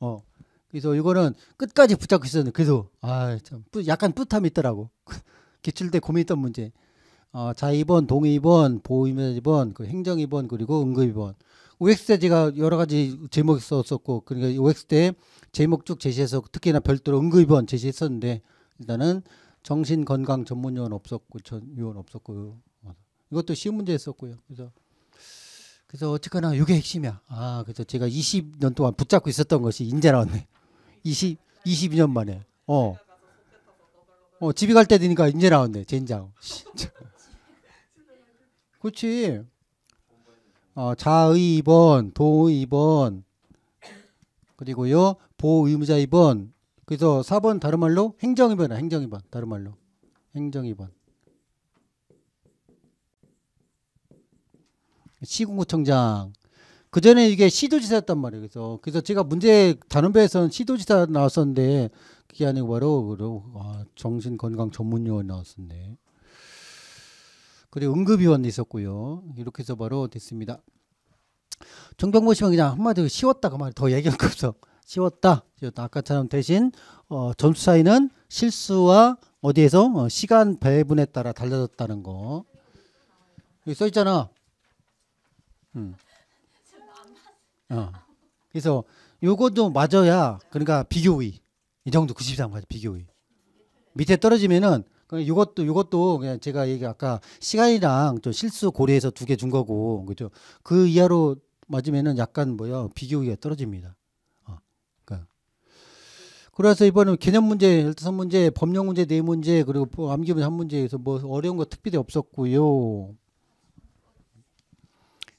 어, 그래서 이거는 끝까지 붙잡고 있었는데 그래도 아참 약간 뿌듯함이 있더라고. 기출때 고민했던 문제. 어, 자 2번, 동의 2번, 보호이면 2번, 그 행정 2번 그리고 응급 2번. OX 때 제가 여러 가지 제목이 썼었고 그러니까 OX 때 제목 쭉 제시해서 특히나 별도로 응급 2번 제시했었는데 일단은 정신건강 전문요원 없었고 전 요원 없었고 이것도 쉬운 문제였었고요. 그래서 그래서 어쨌거나 이게 핵심이야. 아, 그래서 제가 20년 동안 붙잡고 있었던 것이 인제 나왔네. 20 22년 만에. 어. 어, 집에 갈때 되니까 인제 나왔네. 젠장. 그렇지. 어, 자의 2번, 동의 2번. 그리고요. 보의무자 2번. 그래서 4번 다른 말로 행정 2번, 행정 2번. 다른 말로. 행정 2번. 시군구청장 그 전에 이게 시도지사였단 말이에요. 그래서 그래서 제가 문제 단원배에서는 시도지사 나왔었는데 그게 아니고 바로 아, 정신건강 전문위원 나왔었네. 그리고 응급위원도 있었고요. 이렇게 해서 바로 됐습니다. 정병모 씨만 그냥 한마디로 쉬웠다 그 말이 더 얘기할 거 없어. 쉬 쉬웠다. 아까처럼 대신 어, 점수 차이는 실수와 어디에서 어, 시간 배분에 따라 달라졌다는 거. 여기 써 있잖아. 음. 어. 그래서 요것도 맞아야 그러니까 비교의 이 정도 93까지 비교의 밑에 떨어지면은 이것도 그 요것도 그냥 제가 얘기 아까 시간이랑 좀 실수 고려해서 두 개 준 거고 그죠 그 이하로 맞으면은 약간 뭐야 비교기가 떨어집니다. 어, 그러니까 그래서 이번에 개념 문제, 열다섯 문제, 법령 문제 네 문제 그리고 뭐 암기 문제 한 문제에서 뭐 어려운 거 특별히 없었고요.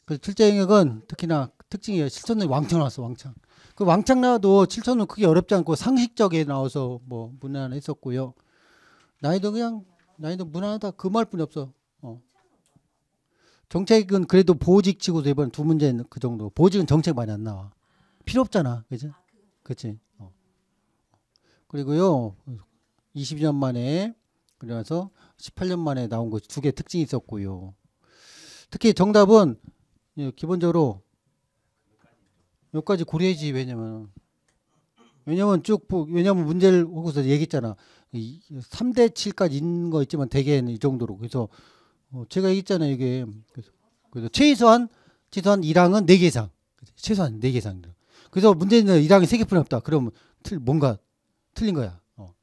그 출제 영역은 특히나 특징이에요. 실천은 왕창 나왔어, 왕창. 그 왕창 나와도 7천은 크게 어렵지 않고 상식적에 나와서 뭐 무난했었고요. 나이도 그냥 나이도 무난하다 그 말뿐이 없어. 어. 정책은 그래도 보직 치고도 이번 두 문제는 그 정도. 보직은 정책 많이 안 나와. 필요 없잖아, 그지? 그치? 어. 그리고요, 20년 만에 그래서 18년 만에 나온 것두개 특징이 있었고요. 특히 정답은 예, 기본적으로 여기까지 고려해지 왜냐면 왜냐면 쭉 왜냐면 문제를 보고서 얘기했잖아. 이 3대 7까지 있는 거 있지만 대개는 이 정도로. 그래서 어 제가 얘기했잖아요. 이게 그래서, 그래서 최소한 최소한 1항은 4개 이상. 최소한 4개 이상. 그래서 문제는 1항이 3개뿐이 없다. 그러면틀 뭔가 틀린 거야. 어.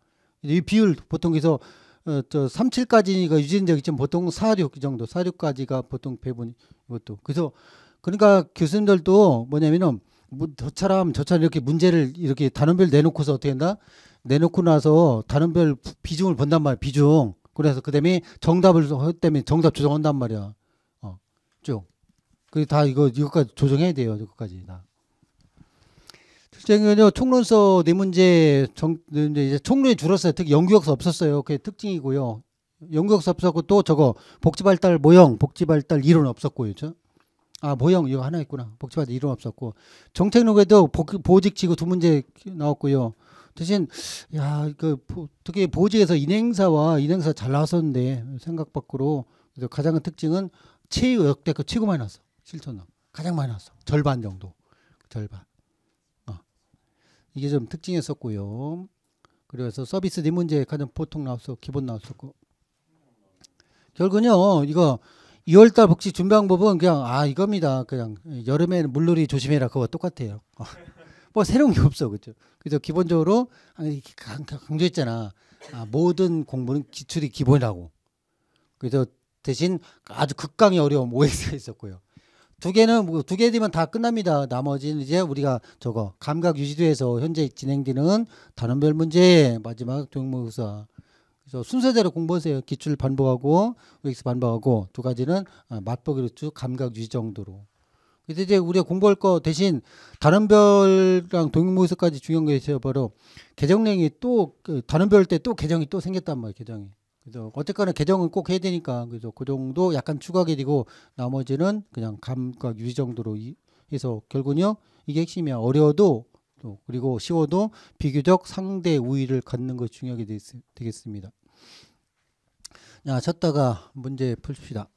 이 비율 보통 그래서 어, 저 37까지가 유진 적이 지만 보통 4, 6 정도, 4, 6까지가 보통 배분이 그것도. 그래서 그러니까 교수님들도 뭐냐면은 뭐 저처럼 저처럼 이렇게 문제를 이렇게 단원별 내놓고서 어떻게 한다? 내놓고 나서 단원별 비중을 본단 말이야. 비중. 그래서 그다음에 정답을 때문에 정답 조정한단 말이야. 어. 쭉. 그게 다 이거 이것까지 조정해야 돼요. 이것까지 다. 실제는요 총론서 네 문제 정 네 이제 총론이 줄었어요. 특히 연구역서 없었어요. 그게 특징이고요. 연극사 없었고 또 저거 복지발달 모형 복지발달 이론 없었고 그죠? 아 모형 이거 하나 있구나 복지발달 이론 없었고 정책록에도 보직치고 두 문제 나왔고요. 대신 야그 특히 보직에서 인행사와 인행사 잘 나왔었는데 생각 밖으로 그래서 가장 큰 특징은 최우 역대그 최고 많이 그 나왔어 실천은 가장 많이 나왔어 절반 정도 그 절반 어. 이게 좀 특징이었었고요. 그래서 서비스 네 문제 가장 보통 나왔어 기본 나왔었고 결국은요, 이거 2월달 복지 준비 방법은 그냥 아 이겁니다. 그냥 여름에 물놀이 조심해라 그거 똑같아요. 어. 뭐 새로운 게 없어 그죠? 그래서 기본적으로 아, 강조했잖아. 아, 모든 공부는 기출이 기본이라고. 그래서 대신 아주 극강이 어려움 OS가 있었고요. 두 개는 뭐두 개되면 다 끝납니다. 나머지는 이제 우리가 저거 감각 유지도에서 현재 진행되는 단원별 문제 마지막 동모사 그래서 순서대로 공부하세요. 기출 반복하고 UX 반복하고 두 가지는 어, 맛보기로 쭉 감각 유지 정도로. 그래서 이제 우리가 공부할 거 대신 다른 별랑 동영모의서까지 중요한 게 있어요. 바로 개정령이또그 다른 별 때 또 개정이 또 생겼단 말이에요. 개정이. 그래서 어쨌거나 개정은 꼭 해야 되니까 그래서 그 정도 약간 추가하게 되고 나머지는 그냥 감각 유지 정도로 해서 결국은요 이게 핵심이야 어려워도 또 그리고 쉬워도 비교적 상대 우위를 갖는 것이 중요하게 되겠습니다. 자, 쳤다가 문제 풀십시다